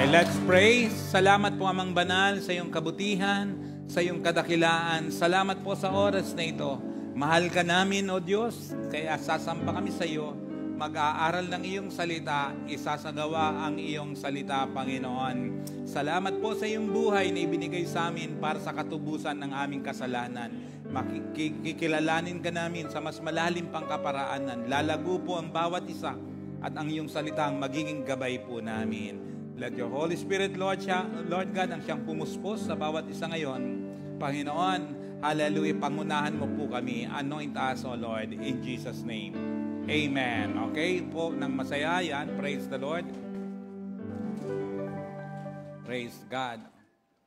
Okay, let's pray. Salamat po amang banal sa iyong kabutihan, sa iyong kadakilaan. Salamat po sa oras na ito. Mahal ka namin, O Diyos, kaya sasampa kami sa iyo. Mag-aaral ng iyong salita, isasagawa ang iyong salita, Panginoon. Salamat po sa iyong buhay na ibinigay sa amin para sa katubusan ng aming kasalanan makikilalanin ka namin sa mas malalim pang kaparaanan. Lalago po ang bawat isa at ang iyong salita ang magiging gabay po namin. Let your Holy Spirit, Lord, siya, Lord God, ang siyang pumuspos sa bawat isa ngayon. Panginoon, hallelujah, pangunahan mo po kami. Anoint us, O Lord, in Jesus' name. Amen. Okay po, nang masaya yan. Praise the Lord. Praise God.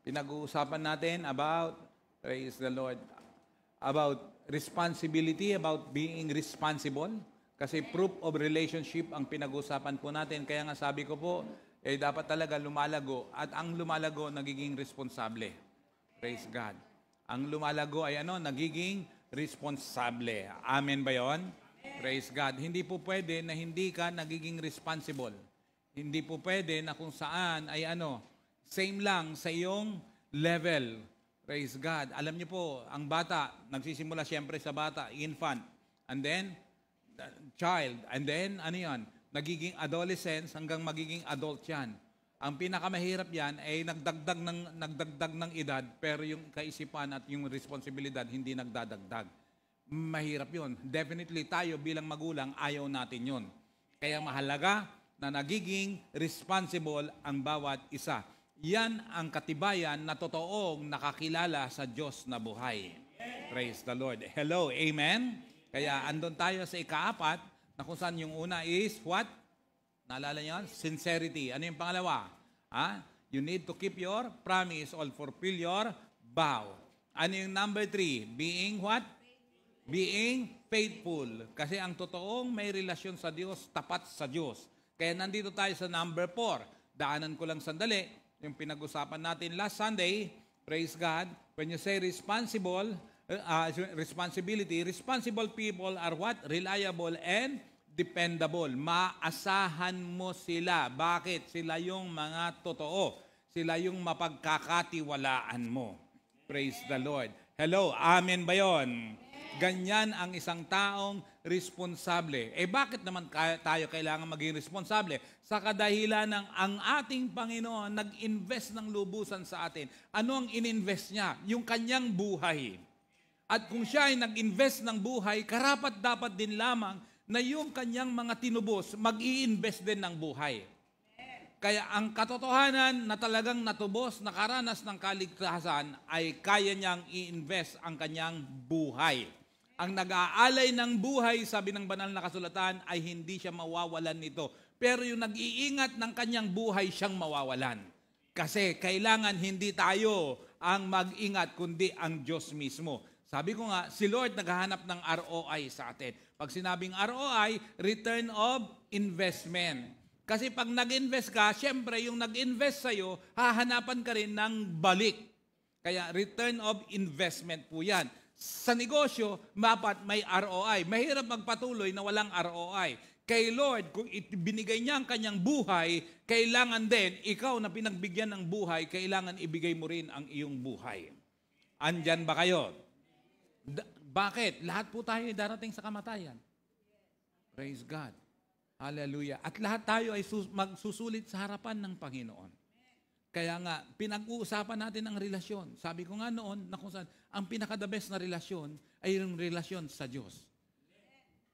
Pinag-uusapan natin about, praise the Lord, about responsibility, about being responsible. Kasi proof of relationship ang pinag-uusapan po natin. Kaya nga sabi ko po, eh dapat talaga lumalago at ang lumalago nagiging responsable. Praise God. Ang lumalago ay ano, nagiging responsable. Amen ba yon? Praise God. Hindi po pwede na hindi ka nagiging responsible. Hindi po pwede na kung saan ay ano, same lang sa iyong level. Praise God. Alam niyo po, ang bata, nagsisimula siyempre sa bata, infant. And then, child. And then, ano yan? nagiging adolescence hanggang magiging adult yan. Ang pinakamahirap yan ay nagdagdag ng, nagdagdag ng edad pero yung kaisipan at yung responsibilidad hindi nagdadagdag. Mahirap yon. Definitely tayo bilang magulang ayaw natin yon. Kaya mahalaga na nagiging responsible ang bawat isa. Yan ang katibayan na totoong nakakilala sa Diyos na buhay. Praise the Lord. Hello, Amen? Kaya andon tayo sa ikaapat, na kung saan yung una is what? Naalala niyo? Sincerity. Ano yung pangalawa? Ha? You need to keep your promise or fulfill your vow. Ano yung number three? Being what? Being faithful. Kasi ang totoong may relasyon sa Diyos, tapat sa Diyos. Kaya nandito tayo sa number four. Daanan ko lang sandali. Yung pinag-usapan natin last Sunday, praise God, when you say responsible, uh, uh responsibility, responsible people are what? Reliable and dependable. Maasahan mo sila. Bakit? Sila yung mga totoo. Sila yung mapagkakatiwalaan mo. Praise the Lord. Hello, amen ba yon? Ganyan ang isang taong responsable. Eh bakit naman tayo kailangan maging responsable? Sa kadahilan ng ang ating Panginoon nag-invest ng lubusan sa atin. Ano ang in-invest niya? Yung kanyang buhay. At kung siya ay nag-invest ng buhay, karapat dapat din lamang na yung kanyang mga tinubos, mag-i-invest din ng buhay. Kaya ang katotohanan na talagang natubos, nakaranas ng kaligtasan ay kaya niyang i-invest ang kanyang buhay. Ang nag-aalay ng buhay, sabi ng banal na kasulatan, ay hindi siya mawawalan nito. Pero yung nag-iingat ng kanyang buhay, siyang mawawalan. Kasi kailangan hindi tayo ang mag-ingat, kundi ang Diyos mismo. Sabi ko nga, si Lord naghahanap ng ROI sa atin. Pag sinabing ROI, return of investment. Kasi pag nag-invest ka, syempre yung nag-invest sa'yo, hahanapan ka rin ng balik. Kaya return of investment po yan. Sa negosyo, dapat may ROI. Mahirap magpatuloy na walang ROI. Kay Lord, kung binigay niya ang kanyang buhay, kailangan din, ikaw na pinagbigyan ng buhay, kailangan ibigay mo rin ang iyong buhay. Andyan ba kayo? Da- bakit? Lahat po tayo ay darating sa kamatayan. Praise God. Hallelujah. At lahat tayo ay sus- magsusulit sa harapan ng Panginoon. Kaya nga, pinag-uusapan natin ang relasyon. Sabi ko nga noon, na kung saan, ang pinaka-the best na relasyon ay yung relasyon sa Diyos.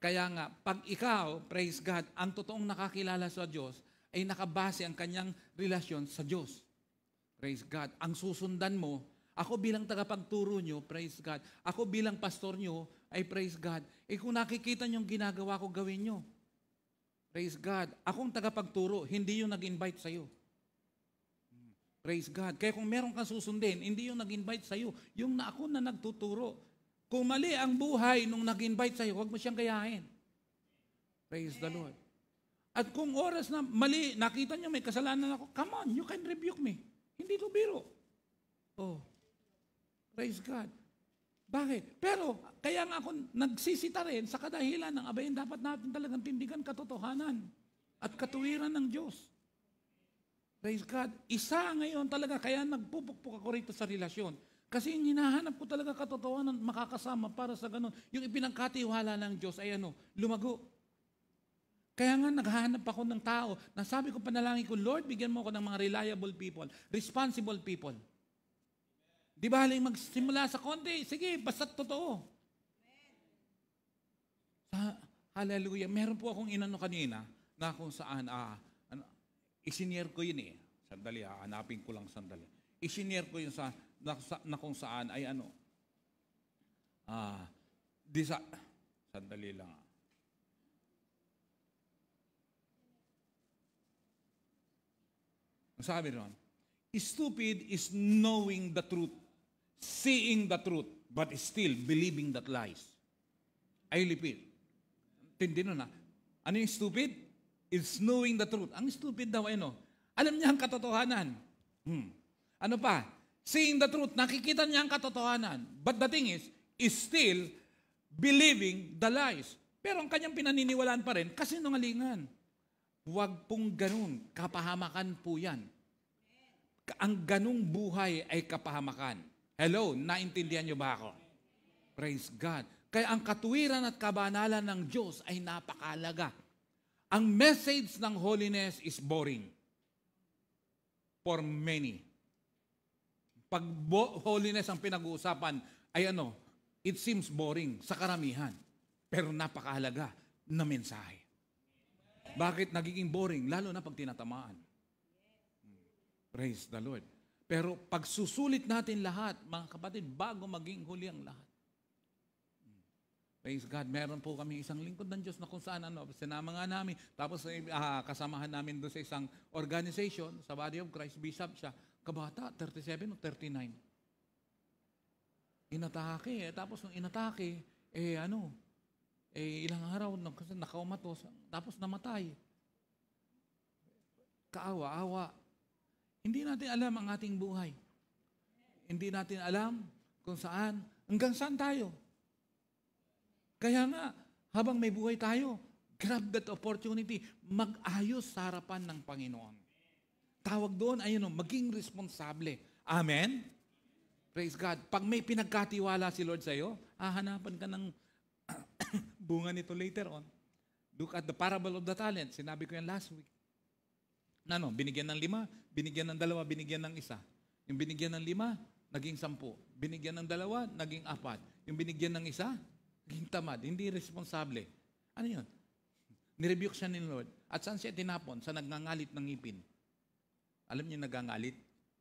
Kaya nga, pag ikaw, praise God, ang totoong nakakilala sa Diyos, ay nakabase ang kanyang relasyon sa Diyos. Praise God. Ang susundan mo ako bilang tagapagturo nyo, praise God. Ako bilang pastor nyo, ay praise God. Eh kung nakikita nyo ginagawa ko, gawin nyo. Praise God. Akong tagapagturo, hindi yung nag-invite sa'yo. Praise God. Kaya kung meron kang susundin, hindi yung nag-invite sa'yo. Yung na ako na nagtuturo. Kung mali ang buhay nung nag-invite sa'yo, huwag mo siyang gayahin. Praise the Lord. At kung oras na mali, nakita nyo may kasalanan ako, come on, you can rebuke me. Hindi ko biro. Oh, Praise God. Bakit? Pero, kaya nga ako nagsisita rin sa kadahilan ng abayin, dapat natin talagang tindigan katotohanan at katuwiran ng Diyos. Praise God. Isa ngayon talaga, kaya nagpupukpuk ako rito sa relasyon. Kasi hinahanap ko talaga katotohanan makakasama para sa ganun. Yung ipinangkatiwala ng Diyos ay ano, lumago. Kaya nga naghahanap ako ng tao. Nasabi ko panalangin ko, Lord, bigyan mo ako ng mga reliable people, responsible people. Di ba haling magsimula sa konti? Sige, basta totoo. Sa, hallelujah. Meron po akong inano kanina na kung saan, ah, ano, isinier ko yun eh. Sandali ha, ah, hanapin ko lang sandali. Isinier ko yun sa, na, sa, na kung saan ay ano. Ah, di sa, sandali lang ha. Ah. Sabi ron, stupid is knowing the truth seeing the truth, but still believing that lies. I repeat. Tindi nun na. Ano yung stupid? Is knowing the truth. Ang stupid daw, ano? Alam niya ang katotohanan. Hmm. Ano pa? Seeing the truth, nakikita niya ang katotohanan. But the thing is, is still believing the lies. Pero ang kanyang pinaniniwalaan pa rin, kasi nungalingan. Huwag pong ganun. Kapahamakan po yan. Ang ganung buhay ay kapahamakan. Hello, naintindihan niyo ba ako? Praise God. Kaya ang katuwiran at kabanalan ng Diyos ay napakalaga. Ang message ng holiness is boring for many. Pag bo- holiness ang pinag-uusapan, ay ano, it seems boring sa karamihan. Pero napakahalaga na mensahe. Bakit nagiging boring? Lalo na pag tinatamaan. Hmm. Praise the Lord. Pero pagsusulit natin lahat, mga kapatid, bago maging huli ang lahat. Praise God, meron po kami isang lingkod ng Diyos na kung saan ano, sinama nga namin. Tapos uh, kasamahan namin doon sa isang organization, sa Body of Christ, Bishop siya, kabata, 37 o 39. Inatake, eh, tapos nung inatake, eh ano, eh ilang araw kasi nakaumatos, tapos namatay. Kaawa-awa. Hindi natin alam ang ating buhay. Hindi natin alam kung saan, hanggang saan tayo. Kaya nga, habang may buhay tayo, grab that opportunity. Mag-ayos sa harapan ng Panginoon. Tawag doon, ayun o, maging responsable. Amen? Praise God. Pag may pinagkatiwala si Lord sa'yo, hahanapan ka ng bunga nito later on. Look at the parable of the talent. Sinabi ko yan last week. Ano, binigyan ng lima, binigyan ng dalawa, binigyan ng isa. Yung binigyan ng lima, naging sampu. Binigyan ng dalawa, naging apat. Yung binigyan ng isa, naging tamad, hindi responsable. Ano yun? Nirebuke siya ni Lord. At saan siya tinapon? Sa nagngangalit ng ipin. Alam niyo nagngangalit?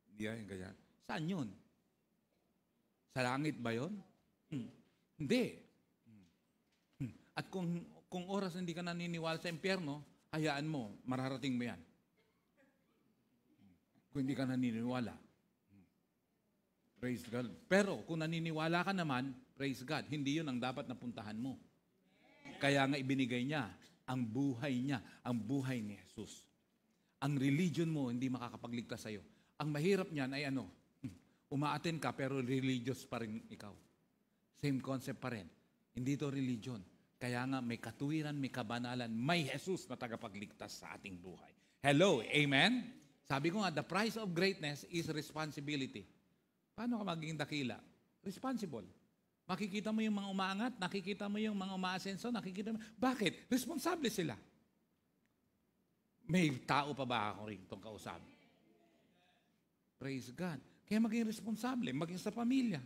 Hindi yeah, yan, ganyan. Saan yun? Sa langit ba yun? Hmm. Hindi. Hmm. At kung, kung oras hindi ka naniniwala sa impyerno, hayaan mo, mararating mo yan kung hindi ka naniniwala. Praise God. Pero kung naniniwala ka naman, praise God, hindi yun ang dapat napuntahan mo. Kaya nga ibinigay niya ang buhay niya, ang buhay ni Jesus. Ang religion mo hindi makakapagligtas sa'yo. Ang mahirap niyan ay ano, hmm, umaatin ka pero religious pa rin ikaw. Same concept pa rin. Hindi to religion. Kaya nga may katuwiran, may kabanalan, may Jesus na tagapagligtas sa ating buhay. Hello, Amen? Sabi ko nga, the price of greatness is responsibility. Paano ka maging dakila? Responsible. Makikita mo yung mga umaangat, nakikita mo yung mga umaasenso, nakikita mo. Bakit? Responsable sila. May tao pa ba ako rin itong kausap? Praise God. Kaya maging responsable, maging sa pamilya.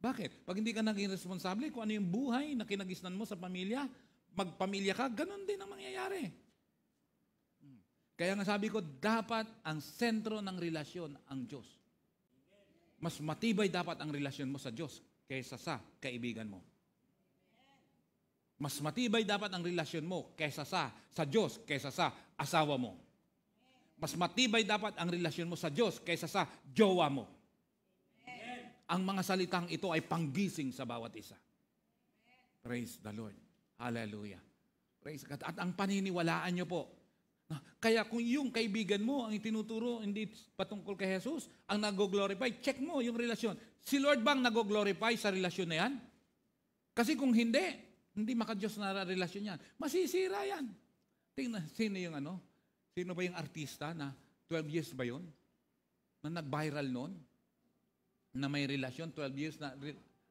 Bakit? Pag hindi ka naging responsable, kung ano yung buhay na kinagisnan mo sa pamilya, magpamilya ka, ganun din ang mangyayari. Kaya nga sabi ko, dapat ang sentro ng relasyon ang Diyos. Mas matibay dapat ang relasyon mo sa Diyos kaysa sa kaibigan mo. Mas matibay dapat ang relasyon mo kaysa sa sa Diyos, kaysa sa asawa mo. Mas matibay dapat ang relasyon mo sa Diyos kaysa sa jowa mo. Ang mga salitang ito ay panggising sa bawat isa. Praise the Lord. Hallelujah. Praise God. At ang paniniwalaan niyo po, kaya kung yung kaibigan mo ang itinuturo, hindi patungkol kay Jesus, ang nag-glorify, check mo yung relasyon. Si Lord bang nag-glorify sa relasyon na yan? Kasi kung hindi, hindi makadiyos na relasyon yan. Masisira yan. Tingnan, sino yung ano? Sino ba yung artista na 12 years ba yun? Na nag-viral noon? Na may relasyon, 12 years na...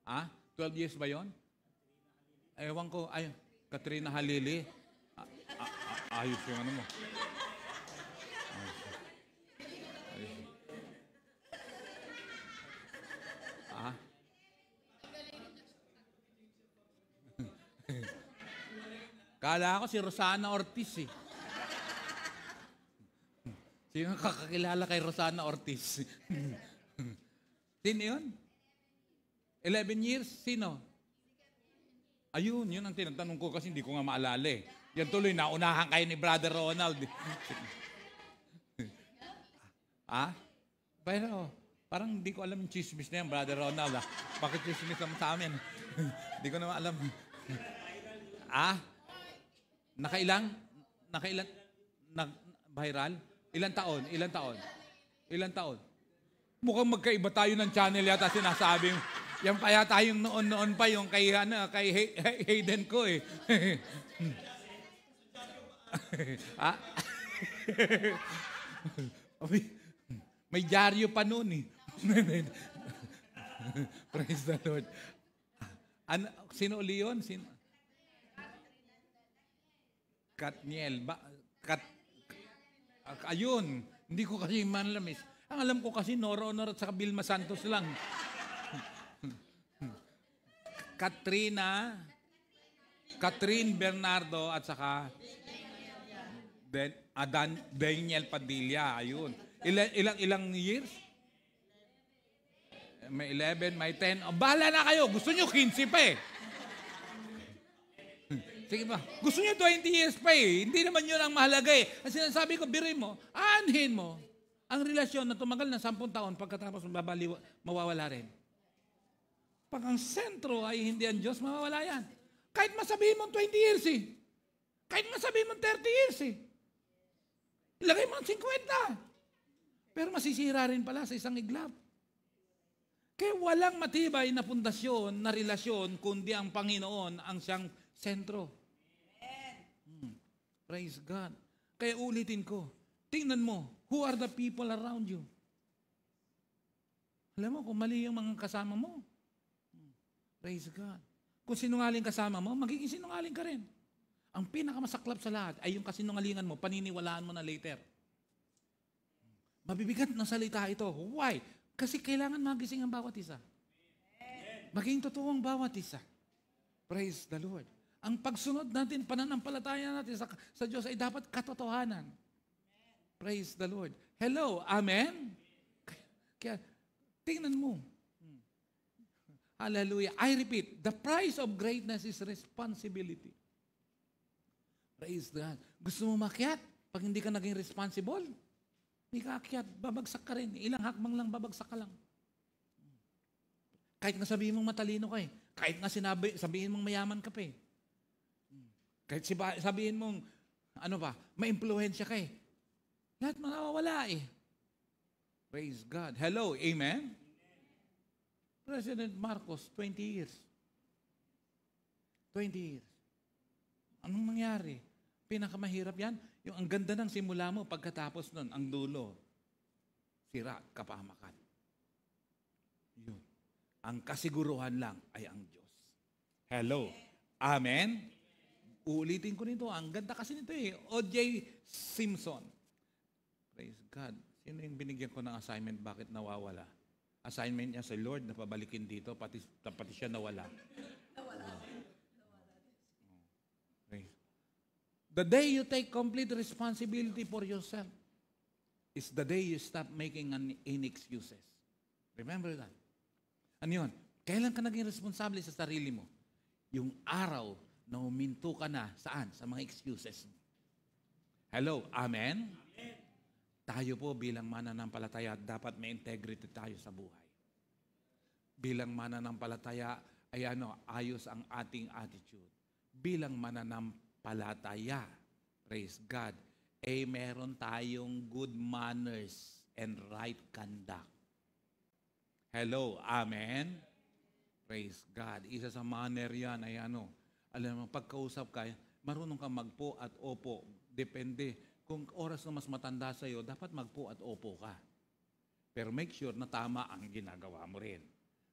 Ah? 12 years ba yun? Ewan ko. Ay, Katrina Halili. Ayos yung ano mo. Kala ko si Rosana Ortiz eh. Sino ang kakakilala kay Rosana Ortiz? Sino yun? 11 years? Sino? Ayun, yun ang tinatanong ko kasi hindi ko nga maalala eh. Yan tuloy, naunahan kayo ni Brother Ronald. ha? Ah? Pero, parang hindi ko alam yung chismis na yan, Brother Ronald. Ha? Ah. Bakit chismis naman sa amin? Hindi ko naman alam. ha? Ah? Nakailang? Nakailan? Na, viral? Ilan taon? Ilan taon? Ilan taon? Mukhang magkaiba tayo ng channel yata sinasabi mo. Yan pa yata yung noon-noon pa yung kay, ano, kay Hayden ko eh. ah? May dyaryo pa noon eh. Praise the Lord. Ano, sino uli yun? Sino? Katniel. Ba, kat, ah, ayun. Hindi ko kasi manlamis. Eh. Ang alam ko kasi Noro Honor at saka Vilma Santos lang. Katrina, Katrin Bernardo at saka Then, Adan, Daniel Padilla, ayun. Ilan, ilang, ilang years? May 11, may 10. Oh, bahala na kayo. Gusto nyo 15 pa eh. Sige ba? Gusto nyo 20 years pa eh. Hindi naman yun ang mahalaga eh. Ang sinasabi ko, birin mo, anhin mo. Ang relasyon na tumagal na 10 taon pagkatapos mababaliw, mawawala rin. Pag ang sentro ay hindi ang Diyos, mawawala yan. Kahit masabihin mo 20 years eh. Kahit masabihin mo 30 years eh. Ilagay mo ang 50. Pero masisira rin pala sa isang iglap. Kaya walang matibay na pundasyon na relasyon kundi ang Panginoon ang siyang sentro. Hmm. Praise God. Kaya ulitin ko, tingnan mo, who are the people around you? Alam mo, kung mali yung mga kasama mo, hmm. praise God. Kung sinungaling kasama mo, magiging sinungaling ka rin. Ang pinakamasaklap sa lahat ay yung kasinungalingan mo, paniniwalaan mo na later. Mabibigat na salita ito. Why? Kasi kailangan magising ang bawat isa. Maging totoo ang bawat isa. Praise the Lord. Ang pagsunod natin, pananampalataya natin sa, sa Diyos ay dapat katotohanan. Praise the Lord. Hello, Amen? Kaya, tingnan mo. Hallelujah. I repeat, the price of greatness is responsibility. Praise God. Gusto mo makiat? Pag hindi ka naging responsible, hindi ka akyat, babagsak ka rin. Ilang hakbang lang, babagsak ka lang. Kahit nga sabihin mong matalino ka eh. Kahit nga sinabi, sabihin mong mayaman ka pa eh. Kahit sabihin mong, ano ba, may impluensya ka eh. Lahat mawawala eh. Praise God. Hello, amen? amen? President Marcos, 20 years. 20 years. Anong nangyari? Pinakamahirap yan. Yung ang ganda ng simula mo, pagkatapos nun, ang dulo, sira, kapahamakan. Yun. Ang kasiguruhan lang ay ang Diyos. Hello. Amen? Uulitin ko nito. Ang ganda kasi nito eh. O.J. Simpson. Praise God. Sino yung binigyan ko ng assignment? Bakit nawawala? Assignment niya sa Lord na pabalikin dito, pati, pati siya nawala. The day you take complete responsibility for yourself is the day you stop making any excuses. Remember that. Ano yun? Kailan ka naging responsable sa sarili mo? Yung araw na huminto ka na, saan? Sa mga excuses mo. Hello, Amen? Amen. Tayo po bilang mananampalataya, dapat may integrity tayo sa buhay. Bilang mananampalataya, ay ano, ayos ang ating attitude. Bilang mananampalataya, palataya. Praise God. Eh, meron tayong good manners and right conduct. Hello, Amen? Praise God. Isa sa manner yan ay ano, alam mo, pagkausap ka, marunong ka magpo at opo. Depende. Kung oras na mas matanda sa'yo, dapat magpo at opo ka. Pero make sure na tama ang ginagawa mo rin.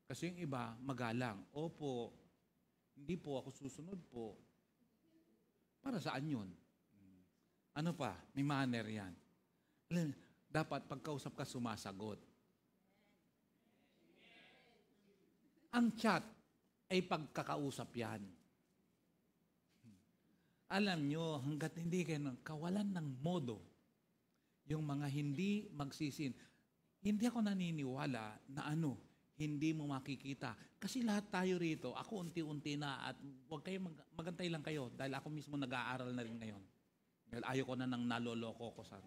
Kasi yung iba, magalang. Opo, hindi po ako susunod po. Para saan yun? Ano pa? May manner yan. Dapat pagkausap ka, sumasagot. Ang chat ay pagkakausap yan. Alam nyo, hanggat hindi kayo kawalan ng modo, yung mga hindi magsisin, hindi ako naniniwala na ano, hindi mo makikita. Kasi lahat tayo rito, ako unti-unti na at huwag kayo mag- magantay lang kayo dahil ako mismo nag-aaral na rin ngayon. Dahil ayaw ko na nang naloloko ko sa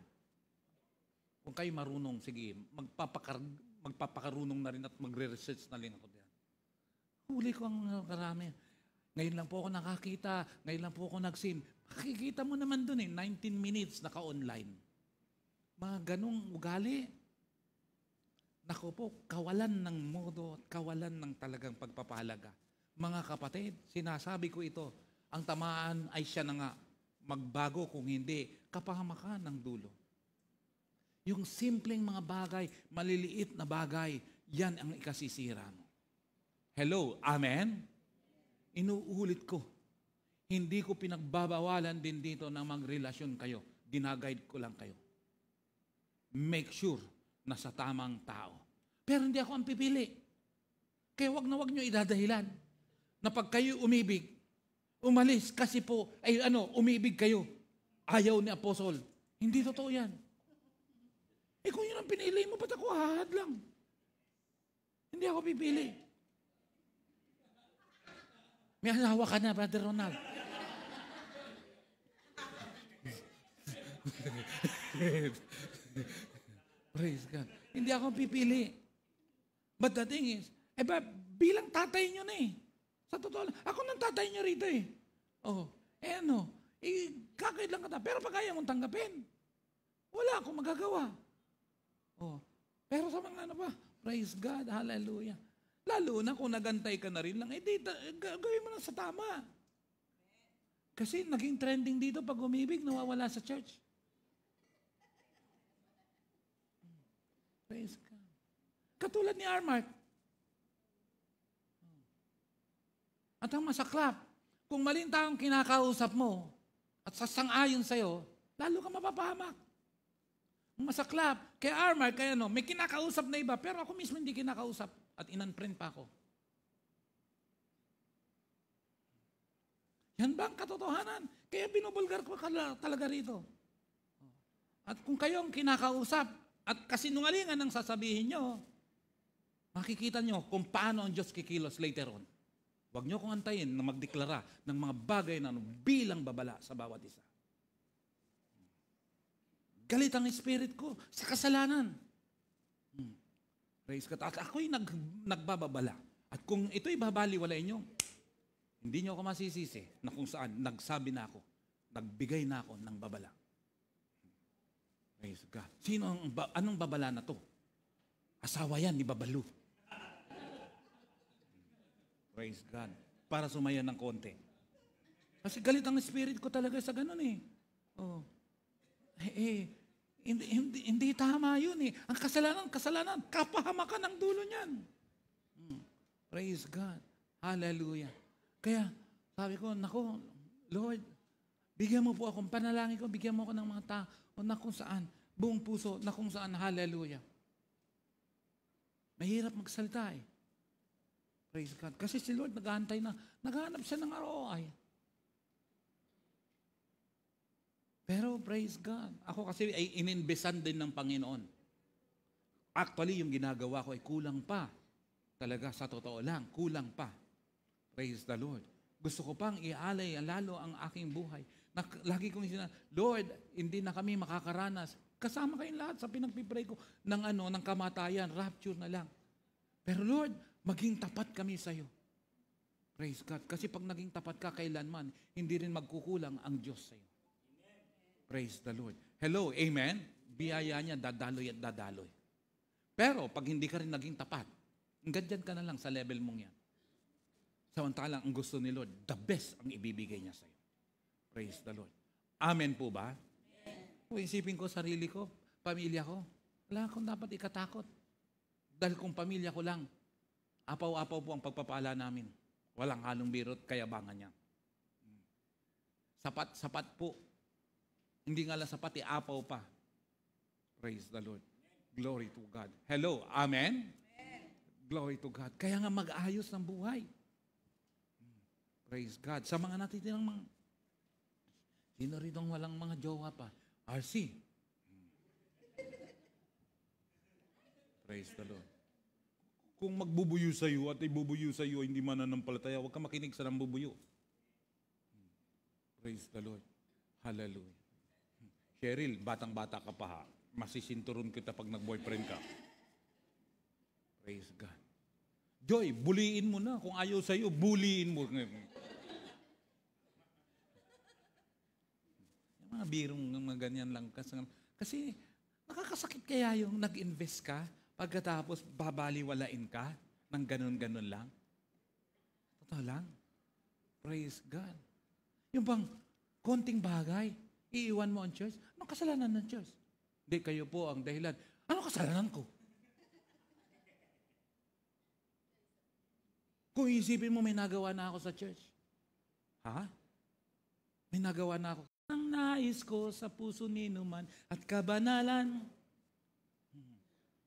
Kung kayo marunong, sige, magpapakar magpapakarunong na rin at magre-research na rin ako diyan. Huli ko ang uh, karami. Ngayon lang po ako nakakita, ngayon lang po ako nag-sim. Makikita mo naman dun eh, 19 minutes naka-online. Mga ganong ugali. Naku po, kawalan ng modo at kawalan ng talagang pagpapahalaga. Mga kapatid, sinasabi ko ito, ang tamaan ay siya na nga, magbago kung hindi, kapahamakan ng dulo. Yung simpleng mga bagay, maliliit na bagay, yan ang ikasisira mo. Hello, Amen? Inuulit ko. Hindi ko pinagbabawalan din dito na magrelasyon kayo. Dinaguide ko lang kayo. Make sure na sa tamang tao. Pero hindi ako ang pipili. Kaya wag na wag nyo idadahilan na pag kayo umibig, umalis kasi po, ay ano, umibig kayo. Ayaw ni Apostol. Hindi totoo yan. Eh kung yun ang pinili mo, ba't ako hahad lang? Hindi ako pipili. May alawa ka na, Brother Ronald. Praise God. Hindi ako pipili. But the thing is, eh ba, bilang tatay nyo na eh. Sa totoo lang, ako nang tatay nyo rito eh. Oh, eh ano, eh, kakailan lang ta. Pero pag kaya mong tanggapin, wala akong magagawa. Oh, pero sa mga ano pa, praise God, hallelujah. Lalo na kung nagantay ka na rin lang, eh di, eh, gawin mo lang sa tama. Kasi naging trending dito pag umibig, nawawala sa church. Praise God. Katulad ni Armart. At ang masaklap, kung maling taong kinakausap mo at sasang-ayon sa'yo, lalo ka mapapahamak. Masaklap. Kaya Armark, kaya no, may kinakausap na iba, pero ako mismo hindi kinakausap at inanprint pa ako. Yan ba ang katotohanan? Kaya binubulgar ko talaga rito. At kung kayong kinakausap, at kasinungalingan ang sasabihin nyo, makikita nyo kung paano ang Diyos kikilos later on. Huwag nyo kong antayin na magdeklara ng mga bagay na ano, bilang babala sa bawat isa. Galit ang spirit ko sa kasalanan. Hmm. Praise God. At ako'y nag, nagbababala. At kung ito'y babaliwalay nyo, hindi nyo ako masisisi na kung saan nagsabi na ako, nagbigay na ako ng babala. Praise God. Sino ang, ba, anong babala na to? Asawa yan ni Babalu. Praise God. Para sumaya ng konti. Kasi galit ang spirit ko talaga sa ganun eh. Oh. Eh, eh hindi, hindi, hindi tama yun eh. Ang kasalanan, kasalanan. Kapahamakan ng dulo niyan. Hmm. Praise God. Hallelujah. Kaya, sabi ko, nako, Lord, bigyan mo po akong panalangin ko, bigyan mo ako ng mga tao na kung saan, buong puso, na kung saan, hallelujah. Mahirap magsalita eh. Praise God. Kasi si Lord naghahantay na, naghahanap siya ng ROI. Pero praise God. Ako kasi ay ininbesan din ng Panginoon. Actually, yung ginagawa ko ay kulang pa. Talaga, sa totoo lang, kulang pa. Praise the Lord. Gusto ko pang ialay lalo ang aking buhay na, lagi kong sinasabi, Lord, hindi na kami makakaranas. Kasama kayong lahat sa pinagpipray ko ng, ano, ng kamatayan, rapture na lang. Pero Lord, maging tapat kami sa iyo. Praise God. Kasi pag naging tapat ka kailanman, hindi rin magkukulang ang Diyos sa iyo. Praise the Lord. Hello, amen? Biyaya niya, dadaloy at dadaloy. Pero pag hindi ka rin naging tapat, ganyan ka na lang sa level mong yan. Samantalang ang gusto ni Lord, the best ang ibibigay niya sa iyo. Praise the Lord. Amen po ba? Amen. Kung isipin ko sarili ko, pamilya ko, wala akong dapat ikatakot. Dahil kung pamilya ko lang, apaw-apaw po ang pagpapala namin. Walang halong birot, kayabangan niya. Sapat-sapat po. Hindi nga lang sapat, apaw pa. Praise the Lord. Glory to God. Hello. Amen? Amen. Glory to God. Kaya nga mag-ayos ng buhay. Praise God. Sa mga natitirang mga Sino rito ang walang mga jowa pa? RC. Praise the Lord. Kung magbubuyo sa iyo at ibubuyo sa iyo, hindi man nanampalataya, huwag ka makinig sa nang bubuyo. Praise the Lord. Hallelujah. Cheryl, batang-bata ka pa ha. Masisinturon kita pag nag-boyfriend ka. Praise God. Joy, buliin mo na. Kung ayaw sa iyo, buliin mo. Mga birong, mga ganyan lang. Kasi nakakasakit kaya yung nag-invest ka pagkatapos babaliwalain ka ng ganun-ganun lang. Totoo lang. Praise God. Yung bang konting bagay, iiwan mo ang church. Anong kasalanan ng church? Hindi kayo po ang dahilan. Ano kasalanan ko? Kung isipin mo, may nagawa na ako sa church. Ha? May nagawa na ako. Ang nais ko sa puso ni naman at kabanalan.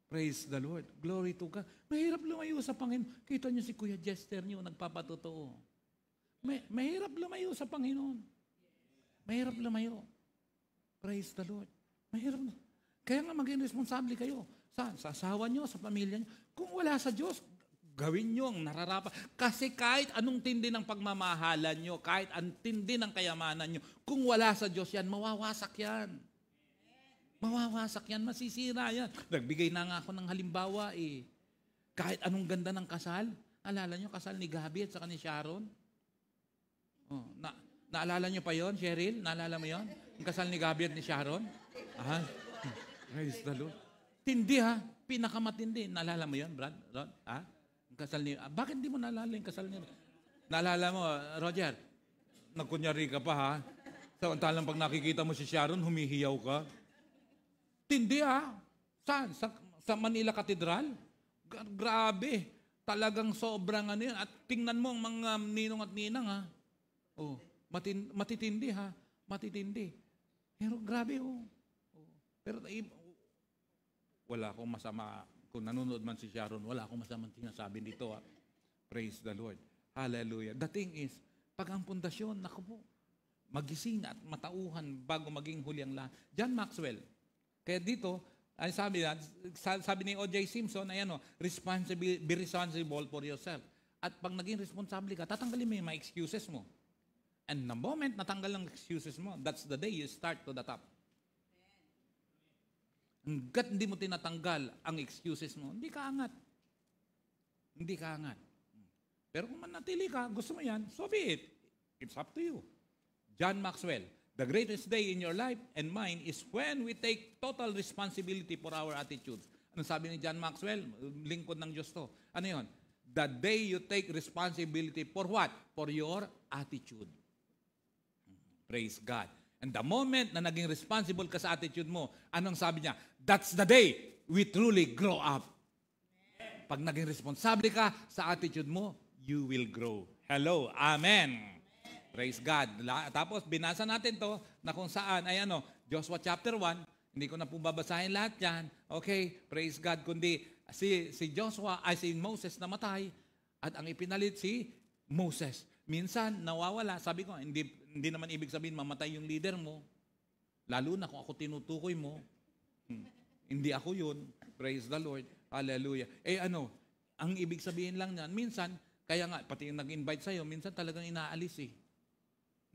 Praise the Lord. Glory to God. Mahirap lumayo sa Panginoon. Kita niyo si Kuya Jester niyo, nagpapatotoo. May, mahirap lumayo sa Panginoon. Mahirap lumayo. Praise the Lord. Mahirap. Kaya nga maging responsable kayo sa, sa asawa niyo, sa pamilya niyo. Kung wala sa Diyos, Gawin nyo ang nararapat. Kasi kahit anong tindi ng pagmamahalan nyo, kahit anong tindi ng kayamanan nyo, kung wala sa Diyos yan, mawawasak yan. Mawawasak yan, masisira yan. Nagbigay na nga ako ng halimbawa eh. Kahit anong ganda ng kasal, alala nyo kasal ni Gabi at saka ni Sharon? Oh, na, naalala nyo pa yon, Cheryl? Naalala mo yon? Ang kasal ni Gabi at ni Sharon? Ah, praise the Lord. Tindi ha, pinakamatindi. Naalala mo yon, Brad? Rod? Ha? Ah? kasal ni... Ah, bakit hindi mo naalala yung kasal ni... Naalala mo, ah, Roger? Nagkunyari ka pa, ha? Samantalang pag nakikita mo si Sharon, humihiyaw ka. Tindi, ha? Saan? Sa, sa Manila Cathedral? Grabe. Talagang sobrang ano yun. At tingnan mo ang mga ninong at ninang, ha? Oh, matin, matitindi, ha? Matitindi. Pero grabe, oh. oh. Pero eh, wala akong masama kung nanonood man si Sharon, wala akong masamang sinasabi dito. Ha? Ah. Praise the Lord. Hallelujah. The thing is, pag ang pundasyon, naku po, magising at matauhan bago maging huli ang lahat. John Maxwell. Kaya dito, ay sabi na, ah, sabi ni O.J. Simpson, ayan o, oh, responsible, be responsible for yourself. At pag naging responsable ka, tatanggalin mo yung mga excuses mo. And the moment natanggal ang excuses mo, that's the day you start to the top. Hanggat hindi mo tinatanggal ang excuses mo, hindi ka angat. Hindi ka angat. Pero kung manatili ka, gusto mo yan, so be it. It's up to you. John Maxwell, The greatest day in your life and mine is when we take total responsibility for our attitudes. Ano sabi ni John Maxwell? Lingkod ng Diyos to. Ano yon? The day you take responsibility for what? For your attitude. Praise God. And the moment na naging responsible ka sa attitude mo, anong sabi niya? That's the day we truly grow up. Pag naging responsable ka sa attitude mo, you will grow. Hello. Amen. Praise God. Tapos binasa natin to na kung saan ay ano, Joshua chapter 1, hindi ko na po babasahin lahat 'yan. Okay, praise God kundi si si Joshua ay si Moses namatay at ang ipinalit si Moses. Minsan nawawala, sabi ko, hindi hindi naman ibig sabihin mamatay yung leader mo. Lalo na kung ako tinutukoy mo. Hmm. Hindi ako yun. Praise the Lord. Hallelujah. Eh ano, ang ibig sabihin lang niyan, minsan, kaya nga, pati yung nag-invite sa'yo, minsan talagang inaalis eh.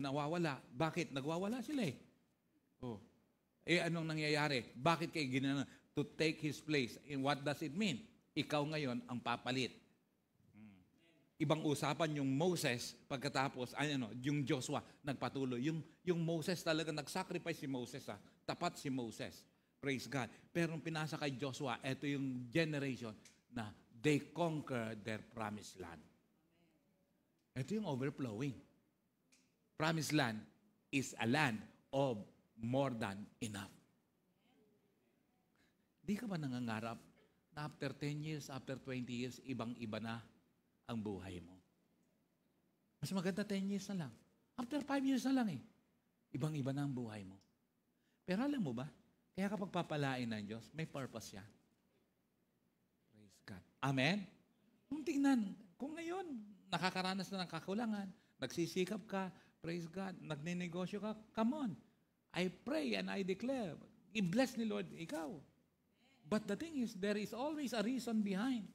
Nawawala. Bakit? Nagwawala sila eh. Oh. Eh anong nangyayari? Bakit kay ginana? To take his place. And eh, what does it mean? Ikaw ngayon ang papalit. Ibang usapan yung Moses pagkatapos ay ano, yung Joshua nagpatuloy. Yung yung Moses talaga nagsacrifice si Moses ah Tapat si Moses. Praise God. Pero nung pinasa kay Joshua, ito yung generation na they conquer their promised land. Ito yung overflowing. Promised land is a land of more than enough. Di ka ba nangangarap na after 10 years, after 20 years, ibang-iba na ang buhay mo. Mas maganda 10 years na lang. After 5 years na lang eh. Ibang-iba na ang buhay mo. Pero alam mo ba, kaya kapag papalain ng Diyos, may purpose yan. Praise God. Amen? Kung tingnan, kung ngayon, nakakaranas na ng kakulangan, nagsisikap ka, praise God, nagninegosyo ka, come on. I pray and I declare, i-bless ni Lord ikaw. But the thing is, there is always a reason behind.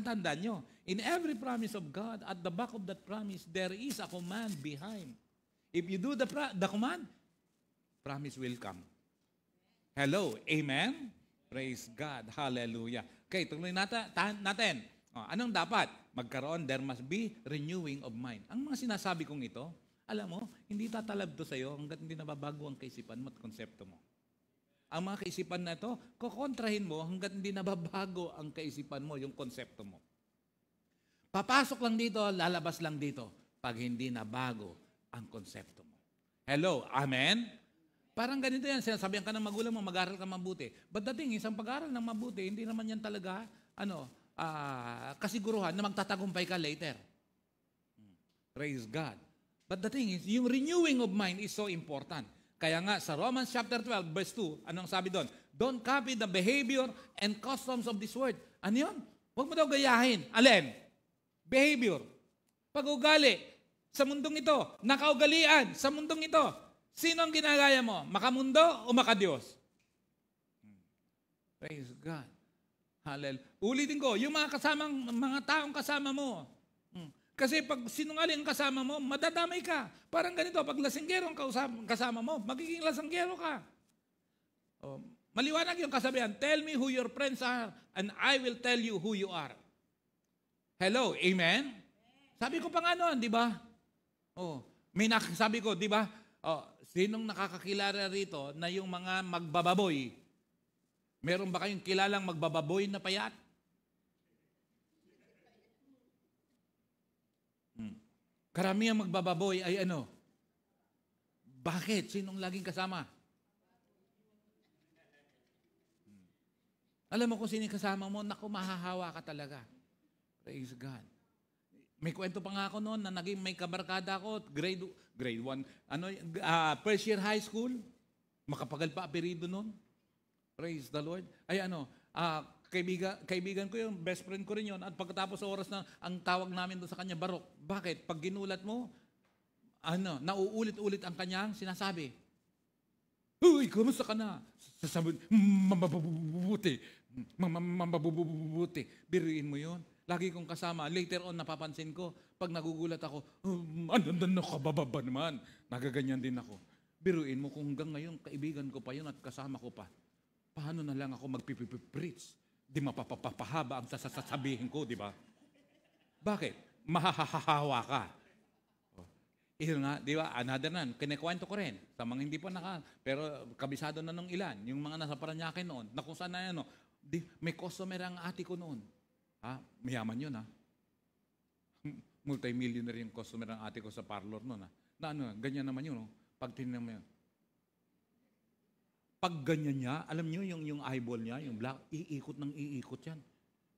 Tandaan nyo, in every promise of God, at the back of that promise, there is a command behind. If you do the, pra- the command, promise will come. Hello. Amen? Praise God. Hallelujah. Okay, tuloy natin. natin. Oh, anong dapat? Magkaroon, there must be renewing of mind. Ang mga sinasabi kong ito, alam mo, hindi tatalab to sa'yo hanggat hindi nababago ang kaisipan mo at konsepto mo ang mga kaisipan na ito, kukontrahin mo hanggat hindi nababago ang kaisipan mo, yung konsepto mo. Papasok lang dito, lalabas lang dito, pag hindi nabago ang konsepto mo. Hello, Amen? Parang ganito yan, sinasabihan ka ng magulang mo, mag-aral ka mabuti. But the thing is, ang pag-aral ng mabuti, hindi naman yan talaga, ano, uh, kasiguruhan na magtatagumpay ka later. Hmm. Praise God. But the thing is, yung renewing of mind is so important. Kaya nga sa Romans chapter 12 verse 2, anong sabi doon? Don't copy the behavior and customs of this world. Ano yun? Huwag mo daw gayahin. Alin? Behavior. Pag-ugali. Sa mundong ito. Nakaugalian. Sa mundong ito. Sino ang ginagaya mo? Makamundo o makadiyos? Praise God. Hallelujah. Ulitin ko, yung mga kasamang, mga taong kasama mo, kasi pag sinungaling ang kasama mo, madadamay ka. Parang ganito, pag lasinggero ang kasama mo, magiging lasinggero ka. O, oh, maliwanag yung kasabihan, tell me who your friends are and I will tell you who you are. Hello, amen? Sabi ko pa nga noon, di ba? Oh, may nak- sabi ko, di ba? Oh, sinong nakakakilala rito na yung mga magbababoy? Meron ba kayong kilalang magbababoy na payat? Karamihan magbababoy ay ano? Bakit? Sinong laging kasama? Hmm. Alam mo kung sino kasama mo, naku, mahahawa ka talaga. Praise God. May kwento pa nga ako noon na naging may kabarkada ako, grade, grade 1, ano, uh, first year high school. Makapagal pa aperido noon. Praise the Lord. Ay ano, uh, Kaibigan, kaibigan ko yung best friend ko rin yun. At pagkatapos sa oras na ang tawag namin doon sa kanya, barok. Bakit? Pag ginulat mo, ano, nauulit-ulit ang kanyang sinasabi. Uy, kumusta ka na? Sasabi, mababubuti. Mababubuti. Biruin mo yun. Lagi kong kasama. Later on, napapansin ko, pag nagugulat ako, um, andan na ano kabababa naman. Nagaganyan din ako. Biruin mo kung hanggang ngayon, kaibigan ko pa yun at kasama ko pa. Paano na lang ako magpipipreach Di mapapahaba ang sasasabihin ko, di ba? Bakit? Mahahahawa ka. Ito oh. nga, di ba? Another na, kinikwento ko rin. Sa mga hindi pa naka, pero kabisado na nung ilan. Yung mga nasa paranyakin noon, na kung saan na ano, di, may customer ang ate ko noon. Ha? Mayaman yun, ha? Multi-millionaire yung customer ang ate ko sa parlor noon, ha? Na ano, ganyan naman yun, no? Pag tinignan mo yun, pag ganyan niya, alam niyo yung, yung eyeball niya, yung black, iikot ng iikot yan.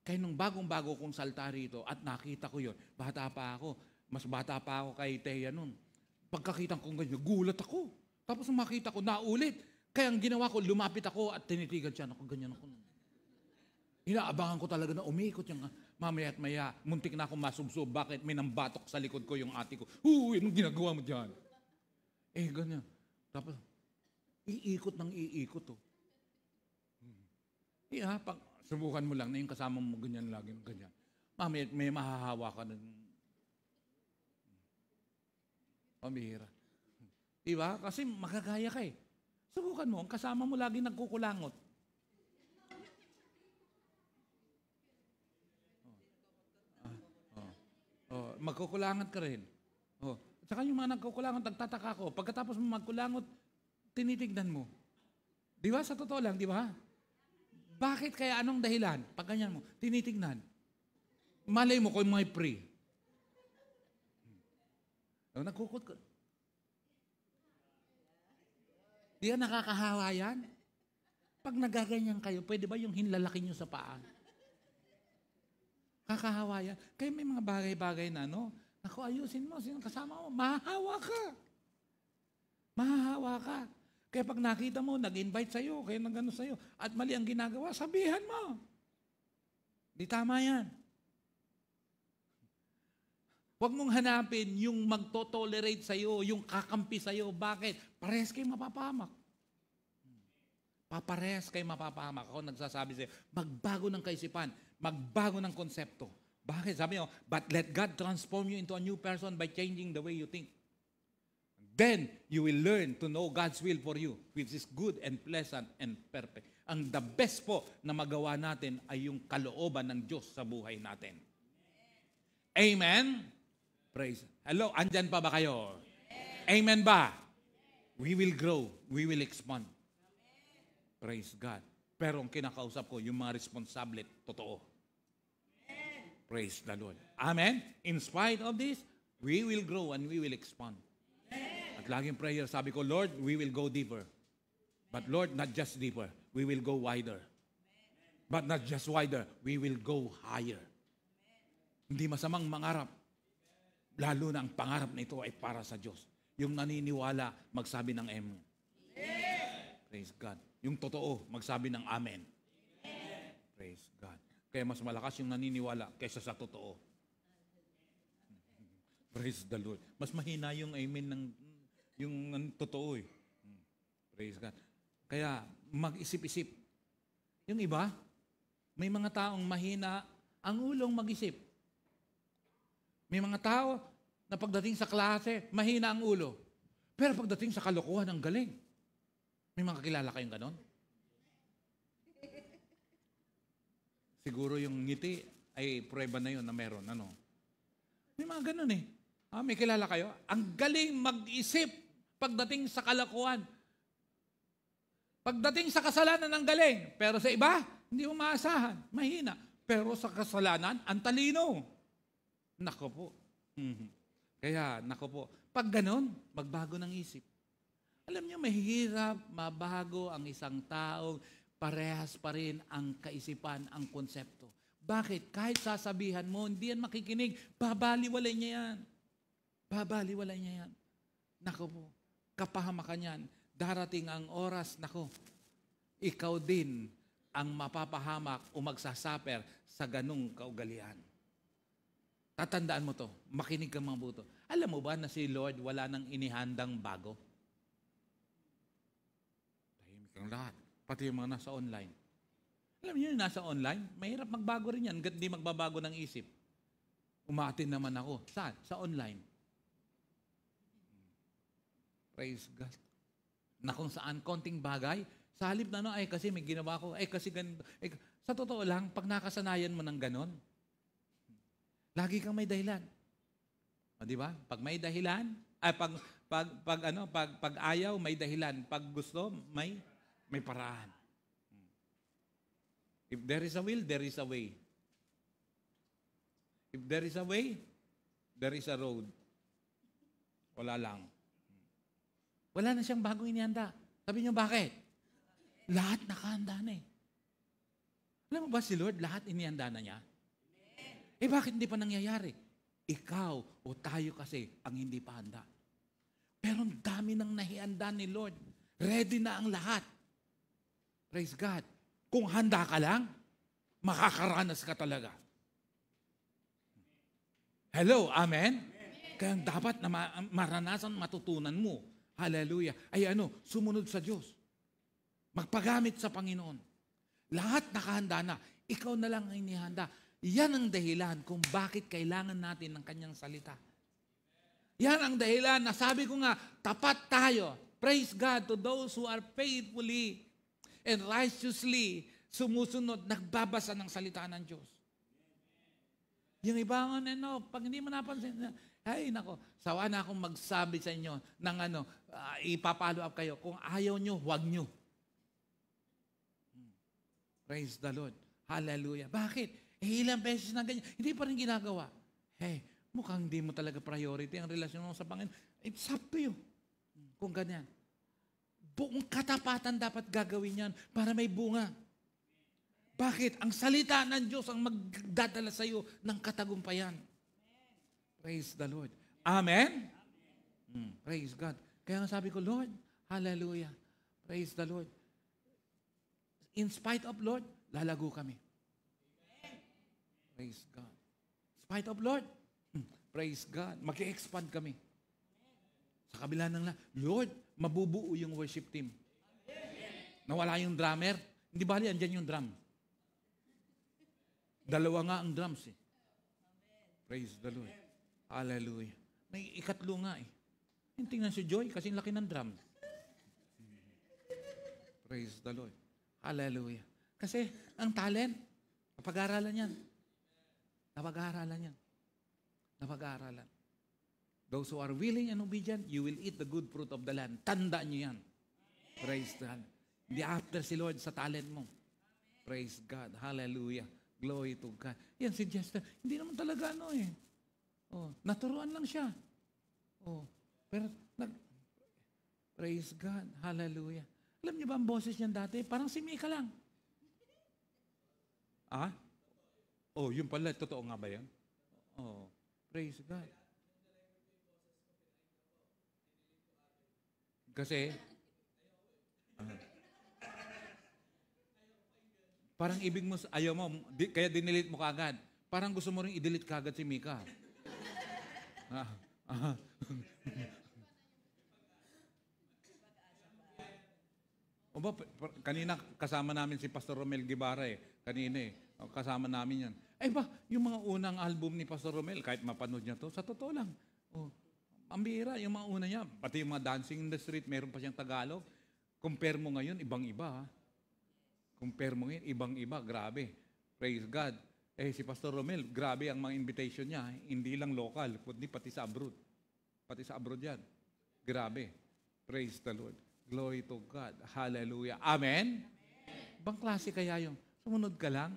Kaya nung bagong-bago kong salta rito at nakita ko yon, bata pa ako, mas bata pa ako kay Teya noon. Pagkakita kong ganyan, gulat ako. Tapos makita ko, naulit. Kaya ang ginawa ko, lumapit ako at tinitigan siya. Ako, ganyan ako nun. Inaabangan ko talaga na umiikot yung mamaya at maya. Muntik na akong masubsob. Bakit? May nambatok sa likod ko yung ate ko. Huy, anong ginagawa mo dyan? Eh, ganyan. Tapos, Iikot ng iikot, oh. Hmm. Iya, eh, pag subukan mo lang na yung kasama mo ganyan lagi, ganyan. Mami, may mahahawa ka ng... Hmm. Pamihira. Diba? Kasi magagaya ka eh. Subukan mo, ang kasama mo lagi nagkukulangot. Oh. oh. Oh. Oh. Magkukulangot ka rin. Oh. At saka yung mga nagkukulangot, nagtataka ko. Pagkatapos mo magkulangot, tinitignan mo. Di ba? Sa totoo lang, di ba? Bakit kaya anong dahilan? Pag ganyan mo, tinitignan. Malay mo kung may pre. Oh, nagkukot ko. Di ba nakakahawa yan? Pag nagaganyan kayo, pwede ba yung hinlalaki nyo sa paa? Kakahawa yan. Kaya may mga bagay-bagay na, no? Ako, ayusin mo. Sino kasama mo? Mahahawa ka. Mahahawa ka. Kaya pag nakita mo, nag-invite sa'yo, kaya nag-ano sa'yo, at mali ang ginagawa, sabihan mo. Di tama yan. Huwag mong hanapin yung magto-tolerate sa'yo, yung kakampi sa'yo. Bakit? Pares kayo mapapamak. Paparehas kayo mapapamak. Ako nagsasabi sa'yo, magbago ng kaisipan, magbago ng konsepto. Bakit? Sabi mo, but let God transform you into a new person by changing the way you think. Then you will learn to know God's will for you, which is good and pleasant and perfect. Ang the best po na magawa natin ay yung kalooban ng Diyos sa buhay natin. Amen? Praise. Hello, andyan pa ba kayo? Amen ba? We will grow. We will expand. Praise God. Pero ang kinakausap ko, yung mga responsable, totoo. Praise the Lord. Amen? In spite of this, we will grow and we will expand laging prayer, sabi ko, Lord, we will go deeper. But Lord, not just deeper. We will go wider. But not just wider. We will go higher. Hindi masamang mangarap. Lalo na ang pangarap na ito ay para sa Diyos. Yung naniniwala, magsabi ng Amen. Praise God. Yung totoo, magsabi ng Amen. Praise God. Kaya mas malakas yung naniniwala kaysa sa totoo. Praise the Lord. Mas mahina yung Amen ng yung totoo eh. Hmm. Praise God. Kaya mag-isip-isip. Yung iba, may mga taong mahina ang ulong mag-isip. May mga tao na pagdating sa klase, mahina ang ulo. Pero pagdating sa kalokohan, ang galing. May mga kilala kayong ganon? Siguro yung ngiti ay prueba na yun na meron. Ano? May mga ganon eh. Ah, may kilala kayo? Ang galing mag-isip Pagdating sa kalakuan. Pagdating sa kasalanan ang galing. Pero sa iba, hindi mo maasahan. Mahina. Pero sa kasalanan, ang talino. Nako po. mm Kaya, nako po. Pag ganun, magbago ng isip. Alam niyo, mahirap mabago ang isang tao. parehas pa rin ang kaisipan, ang konsepto. Bakit? Kahit sasabihan mo, hindi yan makikinig. Babaliwalay niya yan. Babaliwalay niya yan. Nako po kapahamakan yan. Darating ang oras, nako, ikaw din ang mapapahamak o magsasaper sa ganung kaugalian. Tatandaan mo to, makinig kang mga buto. Alam mo ba na si Lord wala nang inihandang bago? Tahimik ang lahat, pati yung mga nasa online. Alam niyo, nasa online, mahirap magbago rin yan, hindi magbabago ng isip. Umaatin naman ako. Saan? Sa online. Praise God. Na kung saan konting bagay, sa halip na ano, ay kasi may ginawa ko, ay kasi ganito. Ay, sa totoo lang, pag nakasanayan mo ng ganon, lagi kang may dahilan. O, di ba? Pag may dahilan, ay pag, pag, pag, ano, pag, pag ayaw, may dahilan. Pag gusto, may, may paraan. If there is a will, there is a way. If there is a way, there is a road. Wala lang. Wala na siyang bagong inihanda. Sabi niyo, bakit? Lahat nakahanda na eh. Alam mo ba si Lord, lahat inihanda na niya? Eh bakit hindi pa nangyayari? Ikaw o tayo kasi ang hindi pa handa. Pero ang dami nang nahihanda ni Lord. Ready na ang lahat. Praise God. Kung handa ka lang, makakaranas ka talaga. Hello, amen? amen. Kaya dapat na maranasan, matutunan mo hallelujah, ay ano, sumunod sa Diyos. Magpagamit sa Panginoon. Lahat nakahanda na. Ikaw na lang ang inihanda. Yan ang dahilan kung bakit kailangan natin ng kanyang salita. Yan ang dahilan na sabi ko nga, tapat tayo. Praise God to those who are faithfully and righteously sumusunod, nagbabasa ng salita ng Diyos. Yung ibang, ano, pag hindi mo napansin, ay, nako, sawa na akong magsabi sa inyo ng ano, uh, ipapalo up kayo. Kung ayaw nyo, huwag nyo. Hmm. Praise the Lord. Hallelujah. Bakit? Eh, ilang beses na ganyan. Hindi pa rin ginagawa. Hey, eh, mukhang hindi mo talaga priority ang relasyon mo sa Panginoon. It's up to you. Hmm. Kung ganyan. Buong katapatan dapat gagawin yan para may bunga. Bakit? Ang salita ng Diyos ang magdadala sa iyo ng katagumpayan. Praise the Lord. Amen? Amen. Hmm, praise God. Kaya nga sabi ko, Lord, hallelujah. Praise the Lord. In spite of Lord, lalago kami. Amen. Praise God. In spite of Lord, hmm, praise God. Mag-expand kami. Sa kabila ng Lord, mabubuo yung worship team. Amen. Nawala yung drummer. Hindi bali, andyan yung drum. Dalawa nga ang drums eh. Praise the Lord. Hallelujah. May ikatlo nga eh. Yung tingnan si Joy kasi laki ng drum. Praise the Lord. Hallelujah. Kasi ang talent, napag-aralan yan. Napag-aralan yan. Napag-aralan. Those who are willing and obedient, you will eat the good fruit of the land. Tandaan nyo yan. Praise God. Hindi after si Lord sa talent mo. Praise God. Hallelujah. Glory to God. Yan si Jester. Hindi naman talaga ano eh. Oh, naturuan lang siya. Oh, pero nag Praise God. Hallelujah. Alam niyo ba ang boses niyan dati? Parang si Mika lang. Ah? Oh, yun pala. Totoo nga ba yan? Oh, praise God. Kasi, ah. parang ibig mo, ayaw mo, di, kaya dinilit mo kagad. Parang gusto mo rin i-delete kagad si Mika. Ah, ah. kanina kasama namin si Pastor Romel Guevara eh. Kanina eh. Kasama namin yan. Eh ba, yung mga unang album ni Pastor Romel, kahit mapanood niya to, sa totoo lang. Oh, ang bihira, yung mga una niya. Pati yung mga dancing in the street, meron pa siyang Tagalog. Compare mo ngayon, ibang-iba. Ha? Compare mo ngayon, ibang-iba. Grabe. Praise God. Eh, si Pastor Romel, grabe ang mga invitation niya. Hindi lang local, kundi pati sa abroad. Pati sa abroad yan. Grabe. Praise the Lord. Glory to God. Hallelujah. Amen? Amen. Bang klase kaya yung, sumunod ka lang?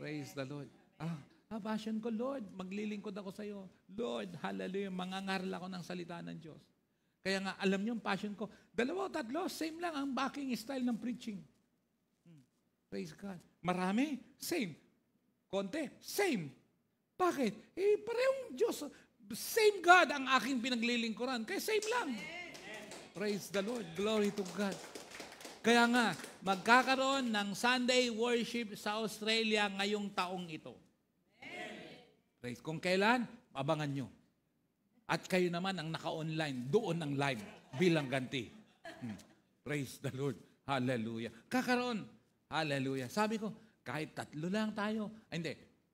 Praise the Lord. Ah, ah passion ko, Lord, maglilingkod ako sa iyo. Lord, hallelujah, mangangaral ako ng salita ng Diyos. Kaya nga, alam niyo ang passion ko. Dalawa o tatlo, same lang ang backing style ng preaching. Hmm. Praise God. Marami, same konti. Same. Bakit? Eh, parehong Diyos. Same God ang aking pinaglilingkuran. Kaya same lang. Praise the Lord. Glory to God. Kaya nga, magkakaroon ng Sunday worship sa Australia ngayong taong ito. Praise. Kung kailan, abangan nyo. At kayo naman ang naka-online, doon ang live bilang ganti. Hmm. Praise the Lord. Hallelujah. Kakaroon. Hallelujah. Sabi ko, kahit tatlo lang tayo. Ay, ah, hindi,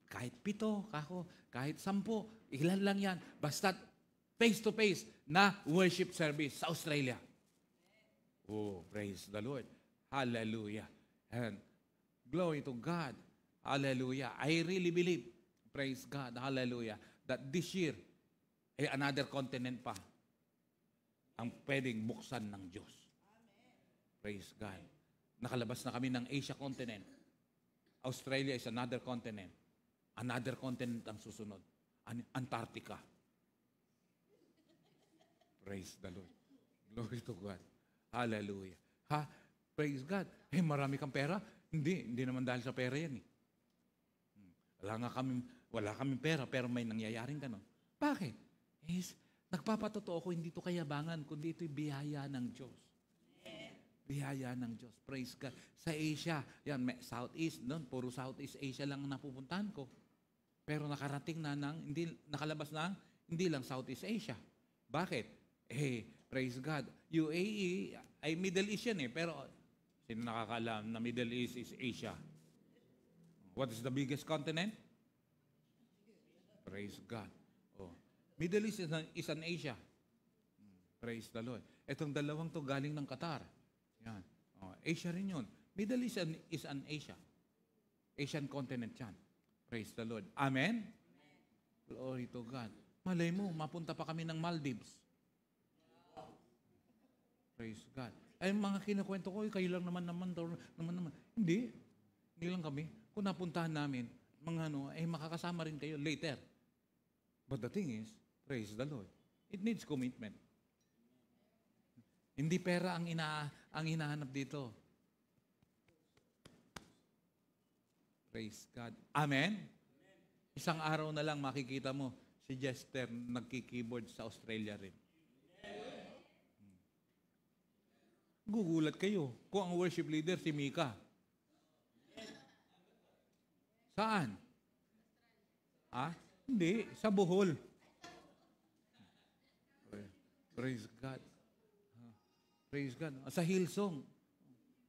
kahit pito, kako, kahit sampu, ilan lang yan. Basta face-to-face na worship service sa Australia. Oh, praise the Lord. Hallelujah. And glory to God. Hallelujah. I really believe, praise God, hallelujah, that this year, ay eh, another continent pa ang pwedeng buksan ng Diyos. Amen. Praise God. Nakalabas na kami ng Asia continent. Australia is another continent. Another continent ang susunod. Antarctica. Praise the Lord. Glory to God. Hallelujah. Ha? Praise God. Eh, hey, marami kang pera? Hindi. Hindi naman dahil sa pera yan eh. Hmm. Wala nga kami, wala kami pera, pero may nangyayaring ganun. Bakit? Is, nagpapatotoo ko, hindi ito kayabangan, kundi ito'y biyaya ng Diyos. Biyaya ng Diyos. Praise God. Sa Asia, yan, may Southeast, doon, puro Southeast Asia lang napupuntahan ko. Pero nakarating na ng, hindi, nakalabas na, hindi lang Southeast Asia. Bakit? Eh, praise God. UAE, ay Middle East yan eh, pero sino nakakaalam na Middle East is Asia? What is the biggest continent? Praise God. Oh. Middle East is an, is an Asia. Praise the Lord. Itong dalawang to galing ng Qatar. Yan. Oh, Asia rin yun. Middle East is an Asia. Asian continent yan. Praise the Lord. Amen? Glory to God. Malay mo, mapunta pa kami ng Maldives. Praise God. Ay, mga kinakwento ko, kayo lang naman naman, naman naman. Hindi. Hindi lang kami. Kung napuntahan namin, mga ano, eh makakasama rin kayo later. But the thing is, praise the Lord. It needs commitment. Hindi pera ang ina ang hinahanap dito. Praise God. Amen? Isang araw na lang makikita mo si Jester nagki-keyboard sa Australia rin. Hmm. Gugulat kayo kung ang worship leader si Mika. Saan? Ah? Hindi, sa Bohol. Praise God. Praise God. Sa Hillsong.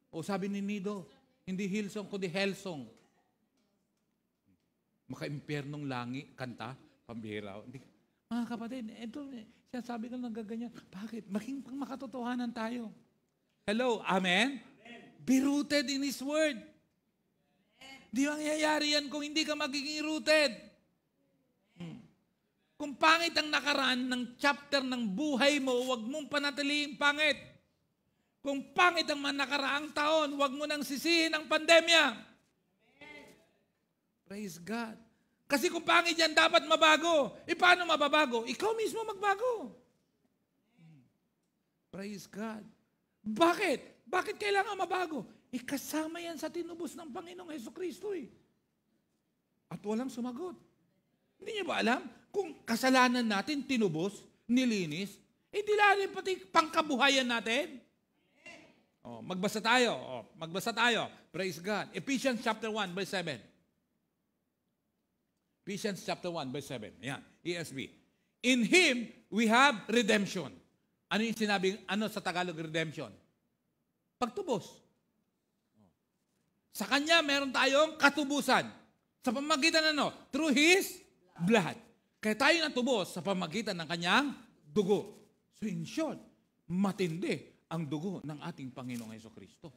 O sabi ni Nido, hindi Hillsong, kundi Hellsong. Maka-impernong langi, kanta, pambihira. Mga kapatid, ito, siya sabi ko lang gaganyan. Bakit? Maging pang makatotohanan tayo. Hello, Amen? Amen. Be rooted in His Word. Amen. Di mangyayari yan kung hindi ka magiging rooted. Hmm. Kung pangit ang nakaraan ng chapter ng buhay mo, huwag mong panatiliing pangit. Kung pangit ang nakaraang taon, huwag mo nang sisihin ang pandemya. Amen. Praise God. Kasi kung pangit yan, dapat mabago. E paano mababago? Ikaw mismo magbago. Praise God. Bakit? Bakit kailangan mabago? E kasama yan sa tinubos ng Panginoong Heso Kristo eh. At walang sumagot. Hindi niyo ba alam? Kung kasalanan natin tinubos, nilinis, eh di pati pangkabuhayan natin. Oh, magbasa tayo. Oh, magbasa tayo. Praise God. Ephesians chapter 1 verse 7. Ephesians chapter 1 verse 7. Yan, ESV. In him we have redemption. Ano yung sinabi ano sa Tagalog redemption? Pagtubos. Sa kanya meron tayong katubusan. Sa pamagitan ano? Through his blood. Kaya tayo natubos sa pamagitan ng kanyang dugo. So in short, matindi ang dugo ng ating Panginoong Heso Kristo.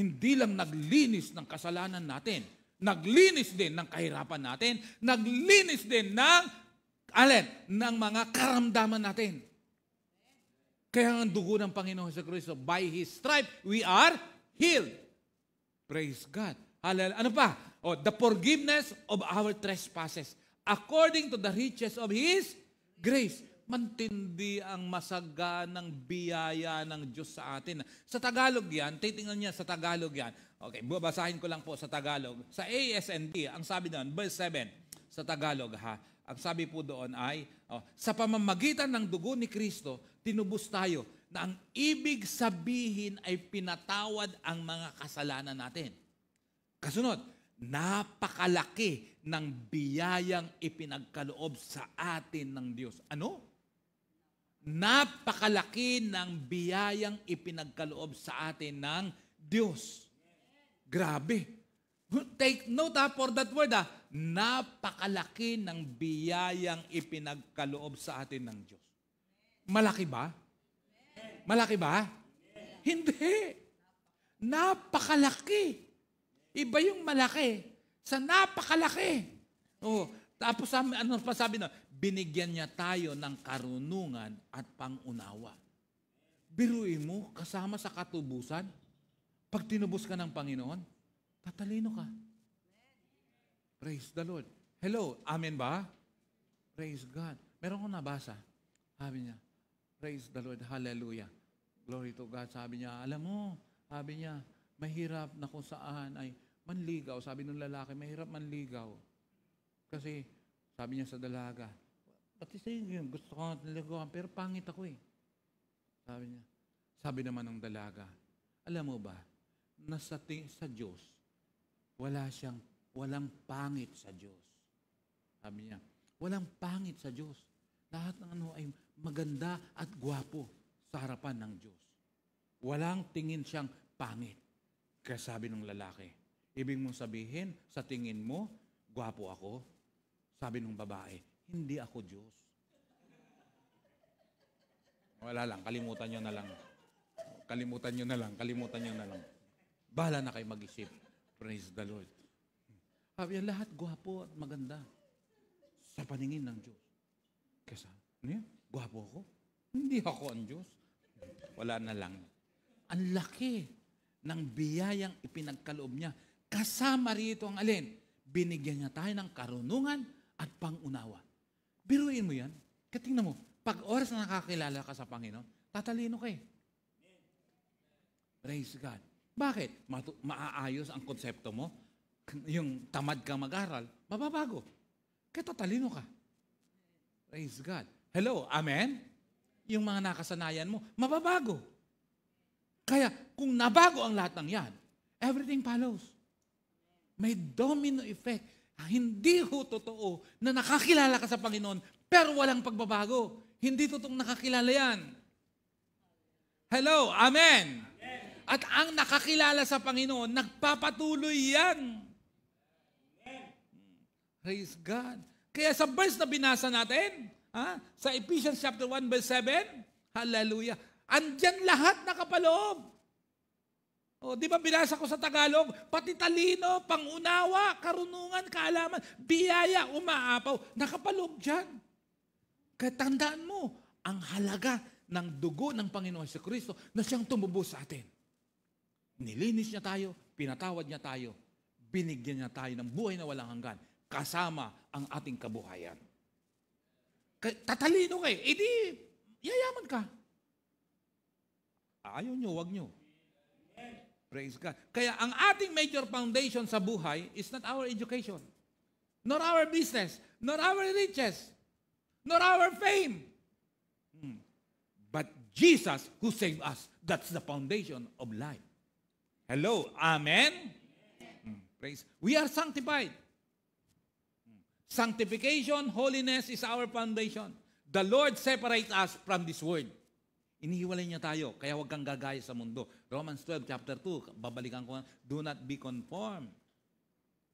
Hindi lang naglinis ng kasalanan natin, naglinis din ng kahirapan natin, naglinis din ng, alin, ng mga karamdaman natin. Kaya ang dugo ng Panginoong Heso Kristo, by His stripe, we are healed. Praise God. Hallelujah. Ano pa? Oh, the forgiveness of our trespasses according to the riches of His grace Mantindi ang masaga ng biyaya ng Diyos sa atin. Sa Tagalog yan, titingnan niya sa Tagalog yan. Okay, babasahin ko lang po sa Tagalog. Sa ASND, ang sabi doon, verse 7, sa Tagalog ha, ang sabi po doon ay, oh, sa pamamagitan ng dugo ni Kristo, tinubos tayo na ang ibig sabihin ay pinatawad ang mga kasalanan natin. Kasunod, napakalaki ng biyayang ipinagkaloob sa atin ng Diyos. Ano? Napakalaki ng biyayang ipinagkaloob sa atin ng Diyos. Grabe. Take note ha, ah, for that word Ah. Napakalaki ng biyayang ipinagkaloob sa atin ng Diyos. Malaki ba? Malaki ba? Hindi. Napakalaki. Iba yung malaki. Sa napakalaki. Oh, tapos ano pa sabi na, binigyan niya tayo ng karunungan at pangunawa. Biruin mo, kasama sa katubusan, pag tinubos ka ng Panginoon, tatalino ka. Praise the Lord. Hello, amen ba? Praise God. Meron ko nabasa. Sabi niya, praise the Lord, hallelujah. Glory to God. Sabi niya, alam mo, sabi niya, mahirap na kung saan ay manligaw. Sabi ng lalaki, mahirap manligaw. Kasi, sabi niya sa dalaga, Pati sa inyo yun, gusto ko niliguan, pero pangit ako eh. Sabi niya. Sabi naman ng dalaga, alam mo ba, na sa, ting- sa Diyos, wala siyang, walang pangit sa Diyos. Sabi niya, walang pangit sa Diyos. Lahat ng ano ay maganda at gwapo sa harapan ng Diyos. Walang tingin siyang pangit. Kaya sabi ng lalaki, ibig mong sabihin, sa tingin mo, gwapo ako? Sabi ng babae, hindi ako Diyos. Wala lang, kalimutan nyo na lang. Kalimutan nyo na lang, kalimutan nyo na lang. Bahala na kayo mag-isip. Praise the Lord. Sabi lahat gwapo at maganda sa paningin ng Diyos. Kesa, ano yan? Gwapo ako? Hindi ako ang Diyos. Wala na lang. Ang laki ng biyayang ipinagkaloob niya. Kasama rito ang alin? Binigyan niya tayo ng karunungan at pangunawa. Biruin mo yan. Katingnan mo, pag oras na nakakilala ka sa Panginoon, tatalino ka eh. Praise God. Bakit? Matu- maaayos ang konsepto mo. Yung tamad ka mag-aral, mababago. Kaya tatalino ka. Praise God. Hello, amen? Yung mga nakasanayan mo, mababago. Kaya kung nabago ang lahat ng yan, everything follows. May domino effect. Hindi ho totoo na nakakilala ka sa Panginoon pero walang pagbabago. Hindi totoong nakakilala yan. Hello? Amen? Amen. At ang nakakilala sa Panginoon, nagpapatuloy yan. Amen. Praise God. Kaya sa verse na binasa natin, ha? sa Ephesians chapter 1 verse 7, hallelujah, Andiyan lahat nakapaloob. O, oh, di ba binasa ko sa Tagalog? Pati talino, pangunawa, karunungan, kaalaman, biyaya, umaapaw. Nakapalog dyan. Kaya tandaan mo, ang halaga ng dugo ng Panginoon si Kristo na siyang tumubos sa atin. Nilinis niya tayo, pinatawad niya tayo, binigyan niya tayo ng buhay na walang hanggan, kasama ang ating kabuhayan. Kaya, tatalino kayo, edi eh yayaman ka. Ayaw niyo, wag niyo. Praise God. Kaya ang ating major foundation sa buhay is not our education, nor our business, nor our riches, nor our fame. Hmm. But Jesus who saved us, that's the foundation of life. Hello, Amen? Hmm. Praise. We are sanctified. Hmm. Sanctification, holiness is our foundation. The Lord separates us from this world. Inihiwalay niya tayo, kaya huwag kang gagaya sa mundo. Romans 12, chapter 2, babalikan ko, do not be conformed.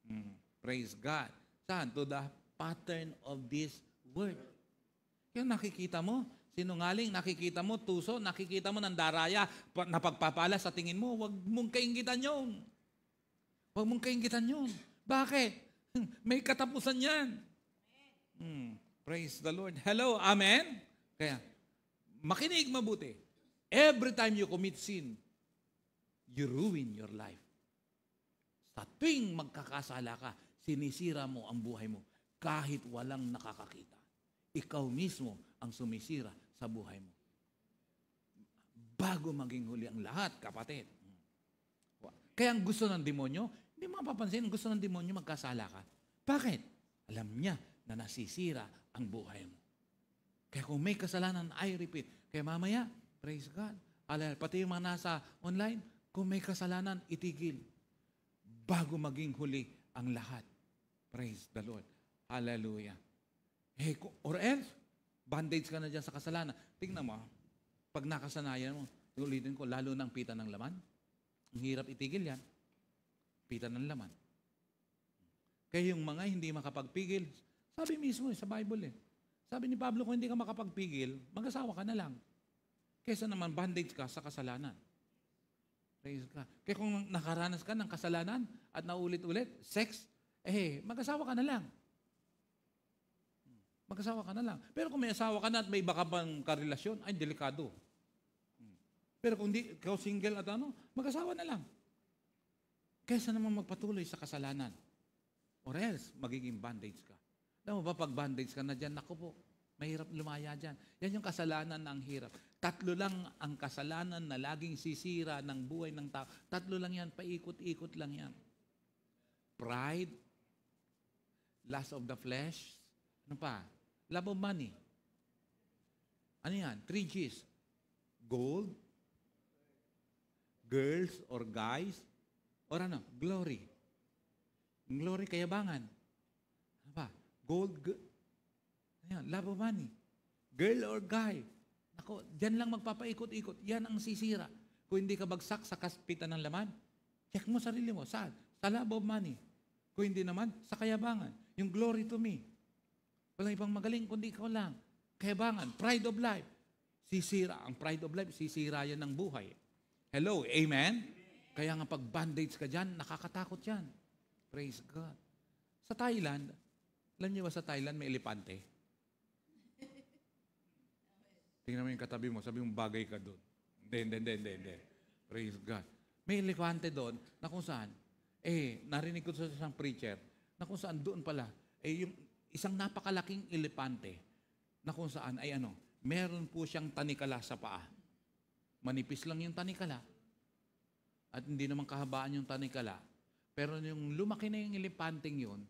Hmm. Praise God. Saan? To the pattern of this world. Yung nakikita mo, sinungaling, nakikita mo, tuso, nakikita mo ng daraya, napagpapala sa tingin mo, huwag mong kaingitan yun. Huwag mong kaingitan yun. Bakit? May katapusan yan. Hmm. Praise the Lord. Hello, Amen? Kaya, Makinig mabuti. Every time you commit sin, you ruin your life. Sa tuwing magkakasala ka, sinisira mo ang buhay mo kahit walang nakakakita. Ikaw mismo ang sumisira sa buhay mo. Bago maging huli ang lahat, kapatid. Kaya ang gusto ng demonyo, hindi mapapansin, ang gusto ng demonyo magkasala ka. Bakit? Alam niya na nasisira ang buhay mo. Kaya kung may kasalanan, I repeat. Kaya mamaya, praise God. Alay, pati yung mga nasa online, kung may kasalanan, itigil. Bago maging huli ang lahat. Praise the Lord. Hallelujah. Hey, or else, bandage ka na dyan sa kasalanan. Tingnan mo, ah. pag nakasanayan mo, ulitin ko, lalo ng pita ng laman. Ang hirap itigil yan. Pita ng laman. Kaya yung mga hindi makapagpigil, sabi mismo eh, sa Bible eh, sabi ni Pablo, kung hindi ka makapagpigil, mag-asawa ka na lang. Kesa naman bandage ka sa kasalanan. Praise God. Kaya kung nakaranas ka ng kasalanan at naulit-ulit, sex, eh, mag-asawa ka na lang. Mag-asawa ka na lang. Pero kung may asawa ka na at may baka bang karelasyon, ay delikado. Pero kung di, ikaw single at ano, mag-asawa na lang. Kesa naman magpatuloy sa kasalanan. Or else, magiging bandage ka. Alam mo ba, pag bandage ka na dyan, naku po, mahirap lumaya dyan. Yan yung kasalanan na ang hirap. Tatlo lang ang kasalanan na laging sisira ng buhay ng tao. Tatlo lang yan, paikot-ikot lang yan. Pride, lust of the flesh, ano pa? Love of money. Ano yan? Three G's. Gold, girls or guys, or ano? Glory. Glory, kayabangan. Gold, g- ayan, love of money. Girl or guy. Nako, diyan lang magpapaikot-ikot. Yan ang sisira. Kung hindi ka bagsak sa kaspita ng laman, check mo sarili mo. Saan? Sa love of money. Kung hindi naman, sa kayabangan. Yung glory to me. Walang ibang magaling kundi ikaw lang. Kayabangan, pride of life. Sisira. Ang pride of life, sisira yan ng buhay. Hello, amen? Kaya nga pag bandage ka dyan, nakakatakot yan. Praise God. Sa Thailand, alam niyo ba sa Thailand may elepante? Tingnan mo yung katabi mo, sabi mo bagay ka doon. Hindi, hindi, hindi, hindi. Praise God. May elepante doon na kung saan, eh, narinig ko sa isang preacher, na kung saan doon pala, eh, yung isang napakalaking elepante na kung saan ay ano, meron po siyang tanikala sa paa. Manipis lang yung tanikala. At hindi naman kahabaan yung tanikala. Pero yung lumaki na yung elepanteng yun,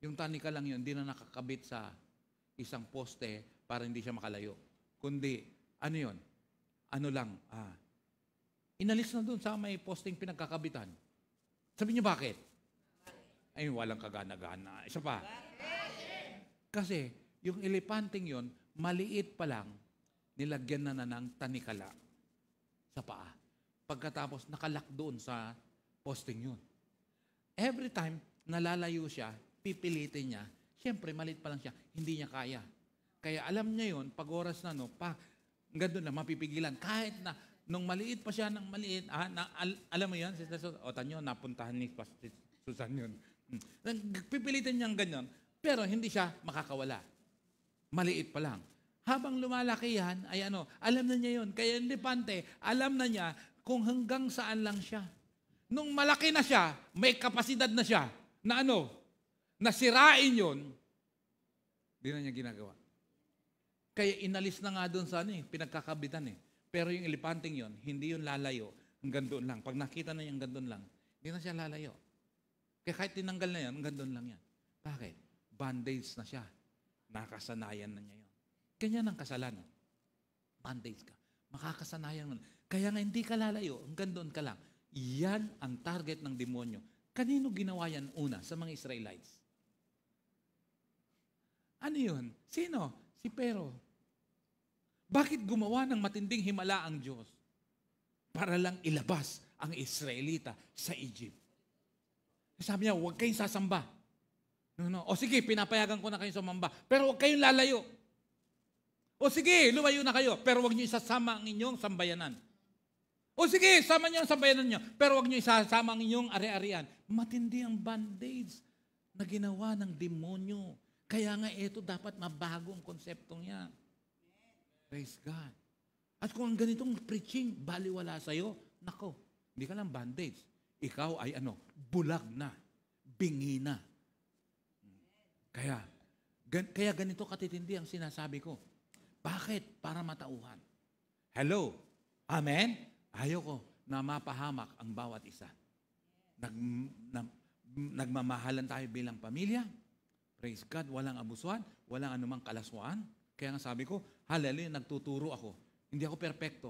yung tanika lang yun, hindi na nakakabit sa isang poste para hindi siya makalayo. Kundi, ano yun? Ano lang, ah, inalis na doon sa may posting pinagkakabitan. Sabi niyo bakit? Ay, walang kagana-gana. Isa pa. Kasi, yung elepanting yon maliit pa lang, nilagyan na na ng tanikala sa paa. Pagkatapos, nakalak doon sa posting yun. Every time, nalalayo siya, pipilitin niya, siyempre malit pa lang siya, hindi niya kaya. Kaya alam niya yon pag oras na no, pa, gano'n na mapipigilan. Kahit na, nung maliit pa siya ng maliit, ah, na, al, alam mo yan, Sister Susan, o tanyo, napuntahan ni Pastor Susan yun. Hmm. Pipilitin niyang ganyan, pero hindi siya makakawala. Maliit pa lang. Habang lumalaki yan, ay ano, alam na niya yun. Kaya hindi pante, alam na niya kung hanggang saan lang siya. Nung malaki na siya, may kapasidad na siya na ano, nasirain yon, hindi na niya ginagawa. Kaya inalis na nga doon sa ano eh, pinagkakabitan eh. Pero yung elepanting yon, hindi yun lalayo hanggang doon lang. Pag nakita na niya hanggang doon lang, hindi na siya lalayo. Kaya kahit tinanggal na yan, hanggang doon lang yan. Bakit? Bandage na siya. Nakasanayan na niya yun. Kanya ng kasalanan. Bandage ka. Makakasanayan mo Kaya nga hindi ka lalayo, hanggang doon ka lang. Yan ang target ng demonyo. Kanino ginawa yan una sa mga Israelites? Ano yun? Sino? Si Pero. Bakit gumawa ng matinding himala ang Diyos? Para lang ilabas ang Israelita sa Egypt. Sabi niya, huwag kayong sasamba. No, no. O sige, pinapayagan ko na kayong sumamba. Pero huwag kayong lalayo. O sige, lumayo na kayo. Pero huwag niyo isasama ang inyong sambayanan. O sige, sama niyo ang sambayanan niyo. Pero huwag niyo isasama ang inyong ari-arian. Matindi ang band-aids na ginawa ng demonyo kaya nga ito dapat mabago ang konseptong yan. Praise God. At kung ang ganitong preaching baliwala sa'yo, nako, hindi ka lang bandage. Ikaw ay ano, bulag na, bingi na. Kaya, gan, kaya ganito katitindi ang sinasabi ko. Bakit? Para matauhan. Hello? Amen? Ayoko na mapahamak ang bawat isa. Nag, na, nagmamahalan tayo bilang pamilya, Praise God, walang abusuan, walang anumang kalaswaan. Kaya nga sabi ko, hallelujah, nagtuturo ako. Hindi ako perpekto.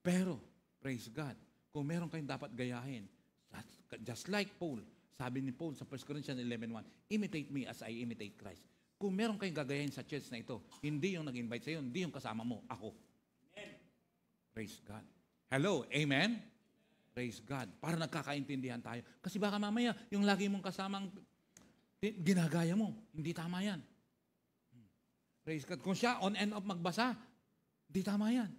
Pero, praise God, kung meron kayong dapat gayahin, just like Paul, sabi ni Paul sa 1 Corinthians 11.1, imitate me as I imitate Christ. Kung meron kayong gagayahin sa church na ito, hindi yung nag-invite sa sa'yo, hindi yung kasama mo, ako. Amen. Praise God. Hello, amen? Praise God. Para nagkakaintindihan tayo. Kasi baka mamaya, yung lagi mong kasamang Ginagaya mo. Hindi tama yan. Praise God. Kung siya on and off magbasa, hindi tama yan.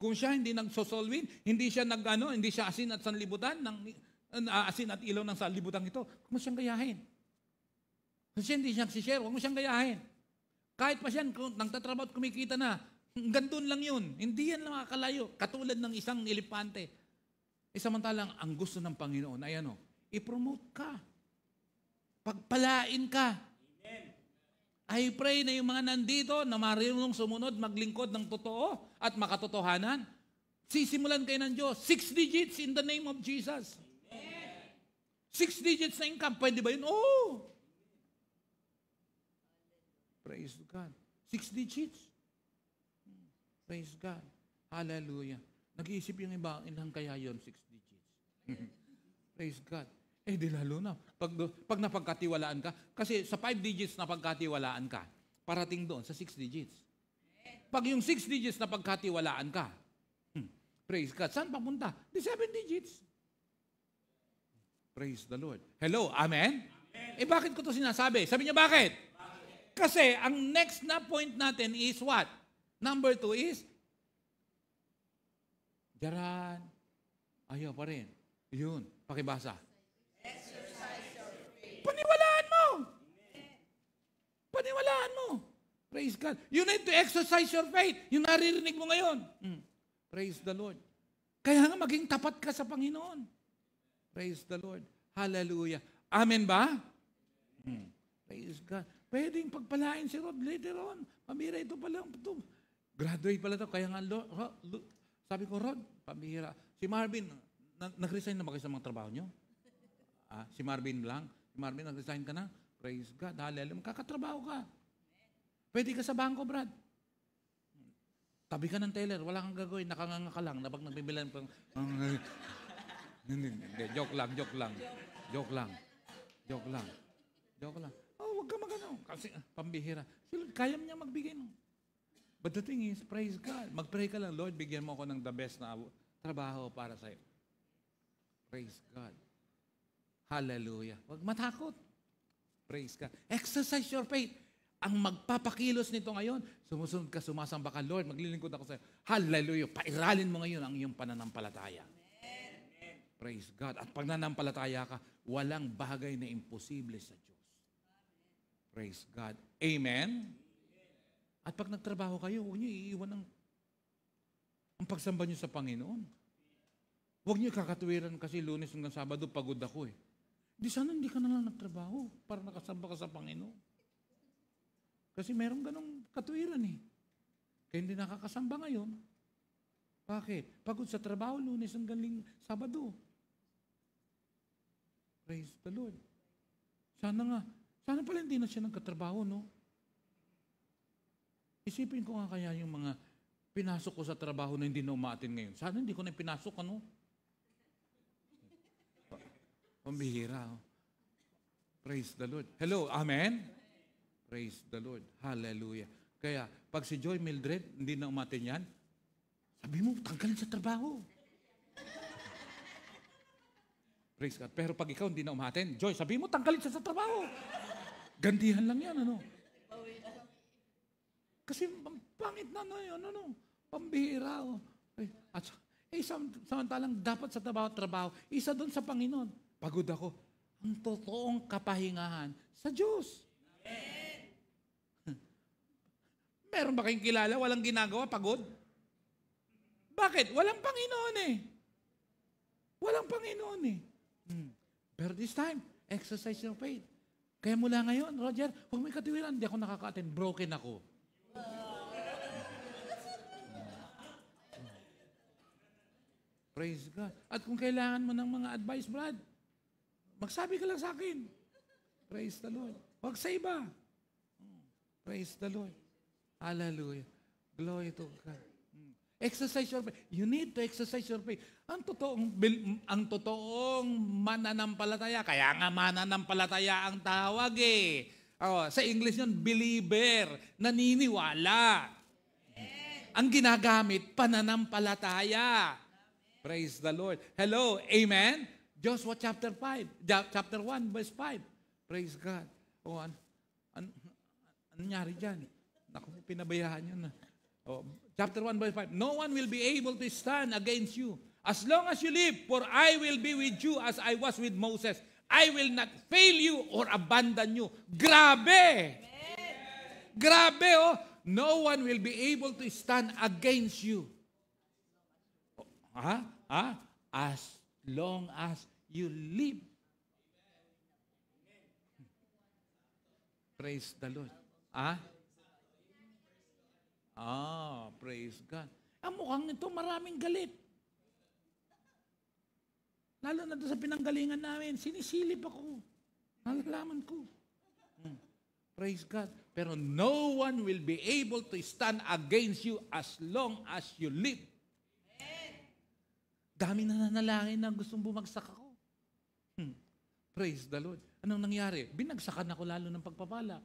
Kung siya hindi nagsosolwin, hindi siya nag, ano, hindi siya asin at sanlibutan, ng, uh, asin at ilaw ng sanlibutan ito, kung mo siyang gayahin. Kasi hindi siya nagsishare, huwag siyang gayahin. Kahit pa siya, kung nagtatrabaho at kumikita na, gandun lang yun. Hindi yan makakalayo. Katulad ng isang elepante. E eh, samantalang, ang gusto ng Panginoon ay ano, oh, i-promote ka. Pagpalain ka. I pray na yung mga nandito na marunong sumunod, maglingkod ng totoo at makatotohanan, sisimulan kayo ng Diyos. Six digits in the name of Jesus. Amen. Six digits na income. Pwede ba yun? Oo. Oh. Praise God. Six digits. Praise God. Hallelujah. Nag-iisip yung iba, ilang kaya yon six digits. Praise God. Eh di lalo na. Pag, pag napagkatiwalaan ka, kasi sa 5 digits na pagkatiwalaan ka, parating doon sa 6 digits. Pag yung 6 digits na pagkatiwalaan ka, hmm, praise God, saan papunta? Di 7 digits. Praise the Lord. Hello, amen? amen? Eh bakit ko to sinasabi? Sabi niya bakit? Kasi ang next na point natin is what? Number 2 is, Diyaran, ayaw pa rin. Yun, pakibasa. Paniwalaan mo. Praise God. You need to exercise your faith. Yung naririnig mo ngayon. Mm. Praise the Lord. Kaya nga maging tapat ka sa Panginoon. Praise the Lord. Hallelujah. Amen ba? Mm. Praise God. Pwedeng pagpalain si Rod later on. Pamira ito pala. Ito. Graduate pala ito. Kaya nga, lo, ro, lo, sabi ko, Rod, pamira. Si Marvin, na, nag-resign na ba kayo sa mga trabaho nyo? Ah, si Marvin lang? Si Marvin, nag-resign ka na? Praise God. Hallelujah. Makakatrabaho ka. Pwede ka sa bangko, Brad. Tabi ka ng teller, wala kang gagawin, nakanganga ka lang, napag nagbibilan pang... Eh, joke lang, joke lang. Joke lang. Joke lang. Joke lang. Oh, wag ka magano. Kasi ah, pambihira. Sila, kaya niya magbigay no. But the thing is, praise God. Magpray ka lang, Lord, bigyan mo ako ng the best na trabaho para sa'yo. Praise God. Hallelujah. Huwag matakot. Praise ka. Exercise your faith. Ang magpapakilos nito ngayon, sumusunod ka, sumasamba ka, Lord, maglilingkod ako sa iyo. Hallelujah. Pairalin mo ngayon ang iyong pananampalataya. Amen. Praise God. At pag nanampalataya ka, walang bagay na imposible sa Diyos. Praise God. Amen? At pag nagtrabaho kayo, huwag niyo iiwan ang, ang pagsamba niyo sa Panginoon. Huwag niyo kakatuwiran kasi lunes hanggang Sabado, pagod ako eh. Di sana hindi ka na lang nagtrabaho para nakasamba ka sa Panginoon. Kasi meron ganong katuwiran eh. Kaya hindi nakakasamba ngayon. Bakit? Pagod sa trabaho, lunes ang galing Sabado. Praise the Lord. Sana nga, sana pala hindi na siya nagkatrabaho, no? Isipin ko nga kaya yung mga pinasok ko sa trabaho na hindi na umatin ngayon. Sana hindi ko na pinasok, ano? Pambihira. Oh. Praise the Lord. Hello, amen? Praise the Lord. Hallelujah. Kaya, pag si Joy Mildred, hindi na umatin yan, sabi mo, tanggalin sa trabaho. Praise God. Pero pag ikaw hindi na umatin, Joy, sabi mo, tanggalin siya sa trabaho. Gandihan lang yan, ano? Kasi pangit na, no, eh, ano, ano, pambihira. Oh. Eh, at, eh, samantalang dapat sa trabaho, trabaho, isa doon sa Panginoon. Pagod ako. Ang totoong kapahingahan sa Diyos. Amen. Meron ba kayong kilala? Walang ginagawa, pagod? Bakit? Walang Panginoon eh. Walang Panginoon eh. Hmm. Pero this time, exercise your faith. Kaya mula ngayon, Roger, huwag may katiwiran, hindi ako nakaka-attend. Broken ako. Praise God. At kung kailangan mo ng mga advice, Brad, Magsabi ka lang sa akin. Praise the Lord. Huwag sa iba. Praise the Lord. Hallelujah. Glory to God. Exercise your faith. You need to exercise your faith. Ang totoong, ang totoong mananampalataya, kaya nga mananampalataya ang tawag eh. Oh, sa English yun, believer, naniniwala. Ang ginagamit, pananampalataya. Praise the Lord. Hello, amen? Joshua chapter 5, chapter 1, verse 5. Praise God. O, oh, an, ano, ano nangyari dyan? Naku, pinabayaan yun. Ah. O, oh, chapter 1, verse 5. No one will be able to stand against you as long as you live, for I will be with you as I was with Moses. I will not fail you or abandon you. Grabe! Amen. Grabe, oh! No one will be able to stand against you. Ha? Oh, ah, ha? Ah, as long as you live. Praise the Lord. Ah? Ah, praise God. Ang mukhang ito maraming galit. Lalo na sa pinanggalingan namin, sinisilip ako. Nalalaman ko. Hmm. Praise God. Pero no one will be able to stand against you as long as you live. Dami na nanalangin na gustong bumagsak ako. Hmm. Praise the Lord. Anong nangyari? Binagsakan ako lalo ng pagpapala.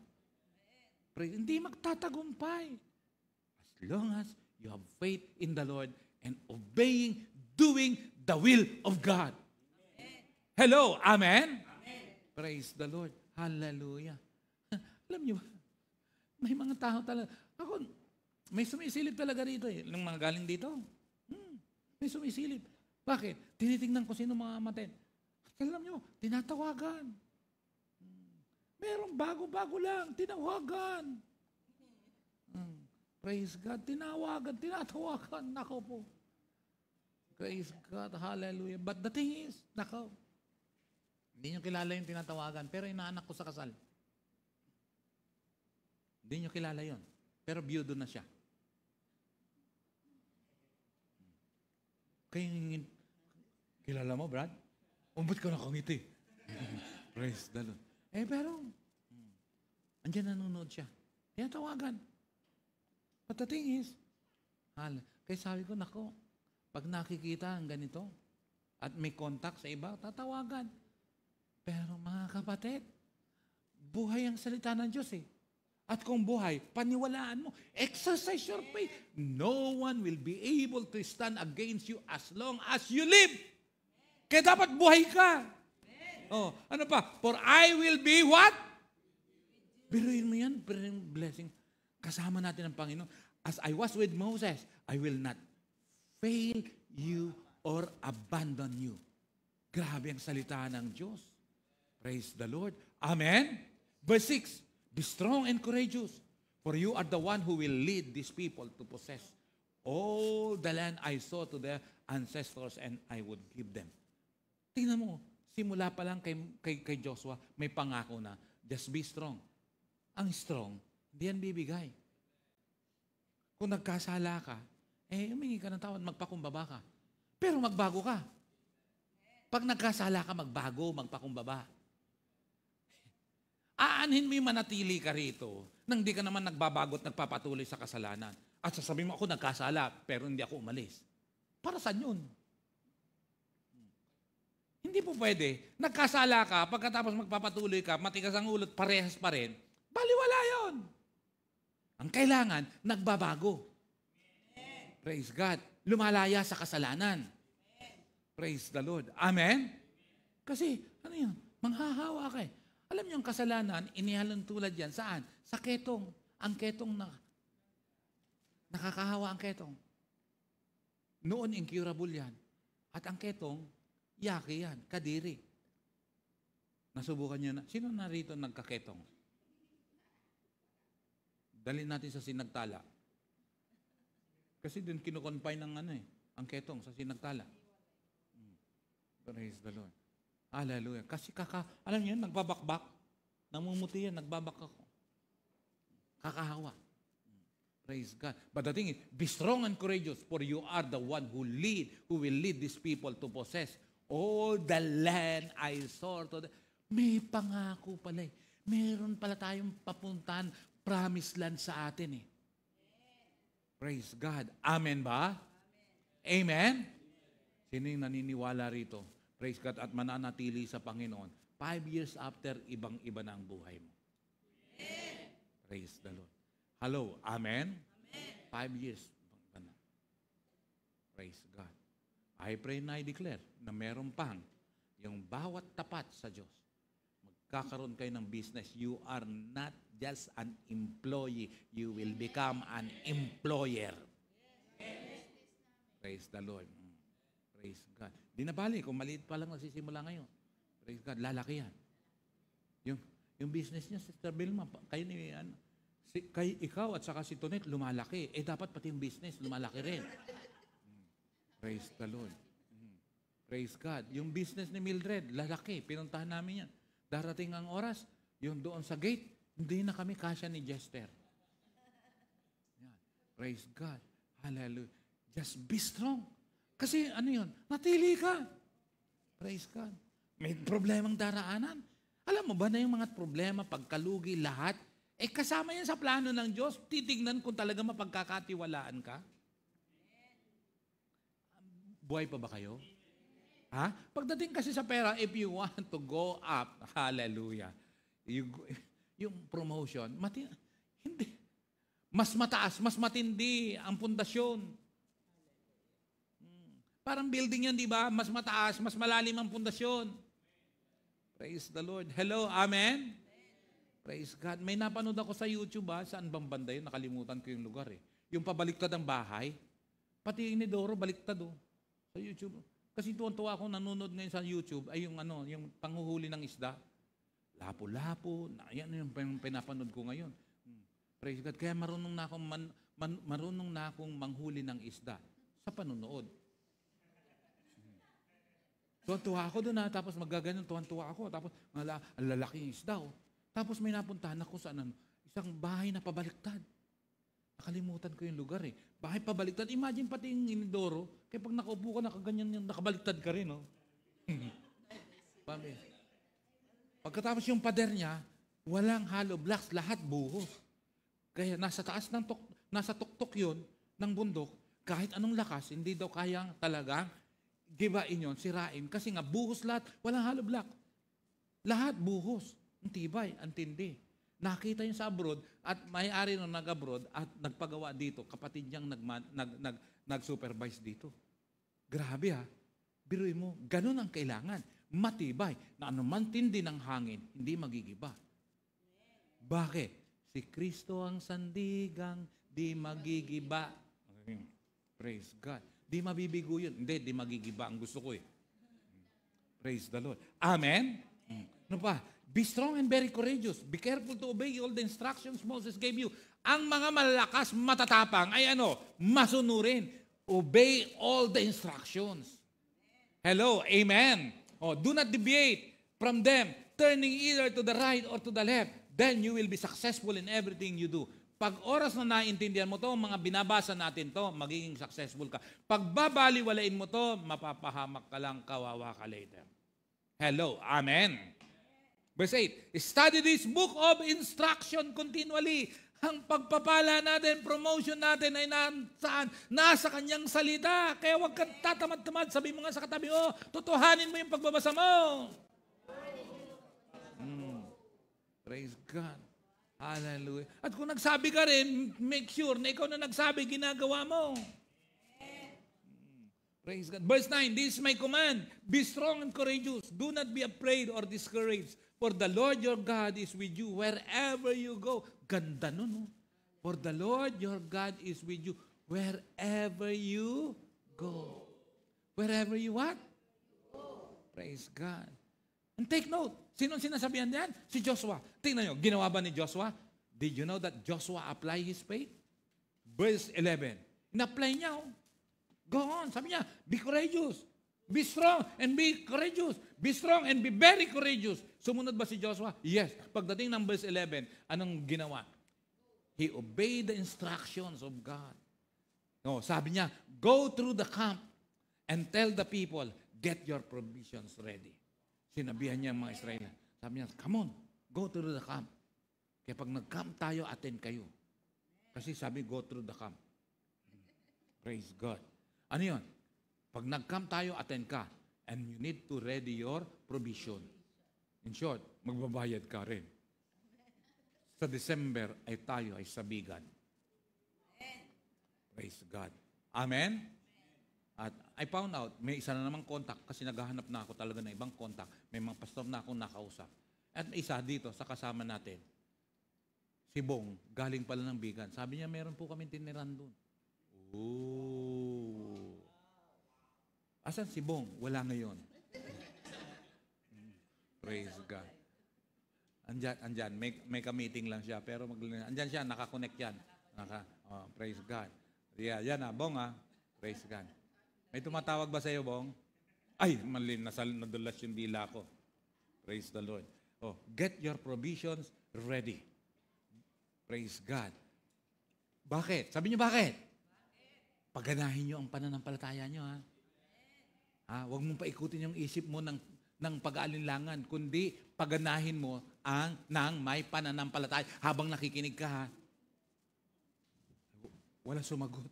Praise. Hindi magtatagumpay. As long as you have faith in the Lord and obeying, doing the will of God. Hello. Amen? Amen. Praise the Lord. Hallelujah. Alam niyo ba? May mga tao talaga. Ako, may sumisilip talaga rito eh. Nang mga galing dito. Hmm, may sumisilip. Bakit? Tinitingnan ko sino mga mamatay. Alam nyo, tinatawagan. Hmm. Merong bago-bago lang, tinawagan. Hmm. Praise God, tinawagan, tinatawagan. Nako po. Praise God, hallelujah. But the thing is, nako, hindi nyo kilala yung tinatawagan, pero inaanak ko sa kasal. Hindi nyo kilala yon. Pero biyudo na siya. Hmm. Kaya Kilala mo, Brad? Umbot ka na kumiti. Praise the Lord. Eh, pero, andyan nanonood siya. Kaya tawagan. But the thing is, hala, kaya sabi ko, nako, pag nakikita ang ganito, at may contact sa iba, tatawagan. Pero mga kapatid, buhay ang salita ng Diyos eh. At kung buhay, paniwalaan mo. Exercise your faith. No one will be able to stand against you as long as you live. Kaya dapat buhay ka. Oh, ano pa? For I will be what? Biruin mo yan, biruin blessing. Kasama natin ang Panginoon. As I was with Moses, I will not fail you or abandon you. Grabe ang salita ng Diyos. Praise the Lord. Amen? Verse 6, Be strong and courageous, for you are the one who will lead these people to possess all the land I saw to their ancestors and I would give them. Tingnan mo, simula pa lang kay, kay, kay Joshua, may pangako na, just be strong. Ang strong, hindi yan bibigay. Kung nagkasala ka, eh, humingi ka ng tawad, magpakumbaba ka. Pero magbago ka. Pag nagkasala ka, magbago, magpakumbaba. Aanhin mo yung manatili ka rito nang di ka naman nagbabago at nagpapatuloy sa kasalanan. At sasabihin mo, ako nagkasala, pero hindi ako umalis. Para saan yun? Hindi po pwede. Nagkasala ka, pagkatapos magpapatuloy ka, matigas ang ulot, parehas pa rin, baliwala yon. Ang kailangan, nagbabago. Praise God. Lumalaya sa kasalanan. Praise the Lord. Amen? Kasi, ano yan? Manghahawa ka eh. Alam niyo, ang kasalanan, inihalan tulad yan. Saan? Sa ketong. Ang ketong na, nakakahawa ang ketong. Noon, incurable yan. At ang ketong, Yaki yan, kadiri. Nasubukan niya na, sino narito nagkaketong? Dali natin sa sinagtala. Kasi doon kinukonfine ng ano eh, ang ketong sa sinagtala. Hmm. Praise the Lord. Hallelujah. Kasi kaka, alam niyo, nagbabakbak. Namumuti yan, nagbabak ako. Kakahawa. Praise God. But the thing is, be strong and courageous, for you are the one who lead, who will lead these people to possess all oh, the land I saw. To the... May pangako pala eh. Meron pala tayong papuntahan, promised land sa atin eh. Praise God. Amen ba? Amen? Amen? Sino yung naniniwala rito? Praise God at mananatili sa Panginoon. Five years after, ibang-iba na ang buhay mo. Amen. Praise the Lord. Hello, Amen? Amen. Five years, ibang Praise God. I pray and I declare na meron pang yung bawat tapat sa Diyos. Magkakaroon kayo ng business. You are not just an employee. You will become an employer. Praise the Lord. Mm. Praise God. Di na bali, kung maliit pa lang nagsisimula ngayon. Praise God, lalaki yan. Yung, yung business niya, Sister Vilma, kayo ni, ano, si, kay, ikaw at saka si Tonet, lumalaki. Eh, dapat pati yung business, lumalaki rin. Praise the Lord. Praise God. Yung business ni Mildred, lalaki. Pinuntahan namin yan. Darating ang oras, yung doon sa gate, hindi na kami kasya ni Jester. Yan. Praise God. Hallelujah. Just be strong. Kasi ano yun? Natili ka. Praise God. May problemang daraanan. Alam mo ba na yung mga problema, pagkalugi, lahat, eh kasama yan sa plano ng Diyos. Titignan kung talaga mapagkakatiwalaan ka. Buhay pa ba kayo? Ha? Pagdating kasi sa pera, if you want to go up, hallelujah, you, yung promotion, mati, hindi. Mas mataas, mas matindi ang pundasyon. Hmm. Parang building yun, di ba? Mas mataas, mas malalim ang pundasyon. Praise the Lord. Hello, Amen? Praise God. May napanood ako sa YouTube ha. Saan bang banda yun? Nakalimutan ko yung lugar eh. Yung pabaliktad ang bahay. Pati yung Doro, baliktad oh. Sa YouTube. Kasi tuwan-tuwa ako nanonood ngayon sa YouTube ay yung ano, yung panghuhuli ng isda. Lapo-lapo, na, yan yung pinapanood ko ngayon. Hmm. Praise God. Kaya marunong na akong, man, man, marunong na akong manghuli ng isda sa panonood. tuwa tuwa ako doon na, ah. tapos magaganon, tuwa tuwa ako. Tapos, ang lalaking isda. Oh. Tapos may napuntahan ako sa ano, isang bahay na pabaliktad. Nakalimutan ko yung lugar eh. Bakit pabaliktad? Imagine pati yung inidoro, kaya pag nakaupo ka, nakaganyan yung nakabaliktad ka rin, no? Bami. Pagkatapos yung pader niya, walang hollow blocks, lahat buhos. Kaya nasa taas ng tok, nasa tuktok yon ng bundok, kahit anong lakas, hindi daw kaya talaga gibain yon, sirain. Kasi nga buhos lahat, walang hollow block. Lahat buhos. Ang tibay, ang tindi. Nakita yun sa abroad at may-ari na nag-abroad at nagpagawa dito. Kapatid niyang nag, nag, nag, nag-supervise dito. Grabe ha. Biruin mo, ganun ang kailangan. Matibay na anuman tindi ng hangin, hindi magigiba. Bakit? Si Kristo ang sandigang di magigiba. Praise God. Di mabibigo yun. Hindi, di magigiba ang gusto ko eh. Praise the Lord. Amen? Amen. Hmm. Ano pa? Be strong and very courageous. Be careful to obey all the instructions Moses gave you. Ang mga malakas, matatapang, ay ano, masunurin. Obey all the instructions. Hello, amen. Oh, do not deviate from them, turning either to the right or to the left. Then you will be successful in everything you do. Pag oras na naintindihan mo to, mga binabasa natin to, magiging successful ka. Pag babaliwalain mo to, mapapahamak ka lang, kawawa ka later. Hello, amen. Verse 8, Study this book of instruction continually. Ang pagpapala natin, promotion natin ay nasaan? Nasa kanyang salita. Kaya huwag kang tatamad-tamad. Sabi mo nga sa katabi, oh, totohanin mo yung pagbabasa mo. Mm. Praise God. Hallelujah. At kung nagsabi ka rin, make sure na ikaw na nagsabi, ginagawa mo. Hmm. Praise God. Verse 9, this is my command. Be strong and courageous. Do not be afraid or discouraged. For the Lord your God is with you wherever you go. Ganda nun. No? Oh. For the Lord your God is with you wherever you go. Wherever you what? Praise God. And take note, sino sinasabihan niyan? Si Joshua. Tingnan nyo, ginawa ba ni Joshua? Did you know that Joshua apply his faith? Verse 11. Inapply niya. Oh. Go on. Sabi niya, be courageous. Be strong and be courageous. Be strong and be very courageous. Sumunod ba si Joshua? Yes. Pagdating ng verse 11, anong ginawa? He obeyed the instructions of God. No, sabi niya, go through the camp and tell the people, get your provisions ready. Sinabihan niya ang mga Israel. Sabi niya, come on, go through the camp. Kaya pag nag-camp tayo, attend kayo. Kasi sabi, go through the camp. Praise God. Ano yun? Pag nag-camp tayo, attend ka. And you need to ready your provision. In short, magbabayad ka rin. Sa December ay tayo ay sabigan. Praise God. Amen? At I found out, may isa na namang contact kasi naghahanap na ako talaga ng ibang contact. May mga pastor na akong nakausap. At may isa dito sa kasama natin, si Bong, galing pala ng Bigan. Sabi niya, meron po kami tiniran doon. Ooh. Asan si Bong? Wala ngayon. Praise God. Andyan, andyan. May, may ka-meeting lang siya, pero mag andyan siya, nakakonect yan. Naka, oh, praise God. Yeah, yan na, Bong ah. Praise God. May tumatawag ba sa'yo, Bong? Ay, mali, nasal, nadulas yung dila ko. Praise the Lord. Oh, get your provisions ready. Praise God. Bakit? Sabi niyo bakit? bakit? Paganahin niyo ang pananampalataya niyo ha. Ah, huwag mong paikutin yung isip mo ng, ng pag-aalinlangan, kundi paganahin mo ang nang may pananampalataya habang nakikinig ka. Ha? Wala sumagot.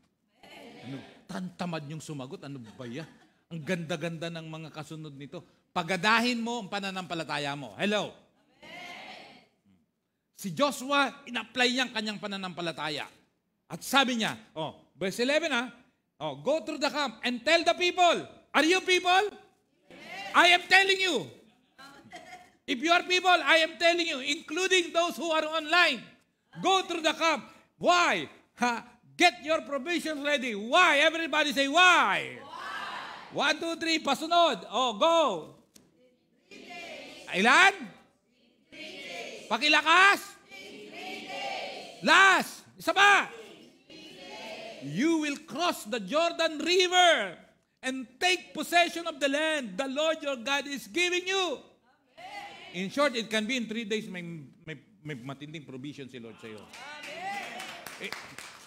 Ano, tantamad yung sumagot. Ano ba yan? Ang ganda-ganda ng mga kasunod nito. Pagadahin mo ang pananampalataya mo. Hello? Si Joshua, in-apply niya ang kanyang pananampalataya. At sabi niya, oh, verse 11 ha, oh, go through the camp and tell the people, Are you people? I am telling you. If you are people, I am telling you, including those who are online, go through the camp. Why? Ha, get your provisions ready. Why? Everybody say, why? why? One, two, three, pasunod. Oh, go. Three days. Ilan? Three days. Pakilakas? Three days. Last. Isa ba? You will cross the Jordan River and take possession of the land the Lord your God is giving you. Amen. In short, it can be in three days may, may, may matinding provision si Lord sa'yo. Amen. It,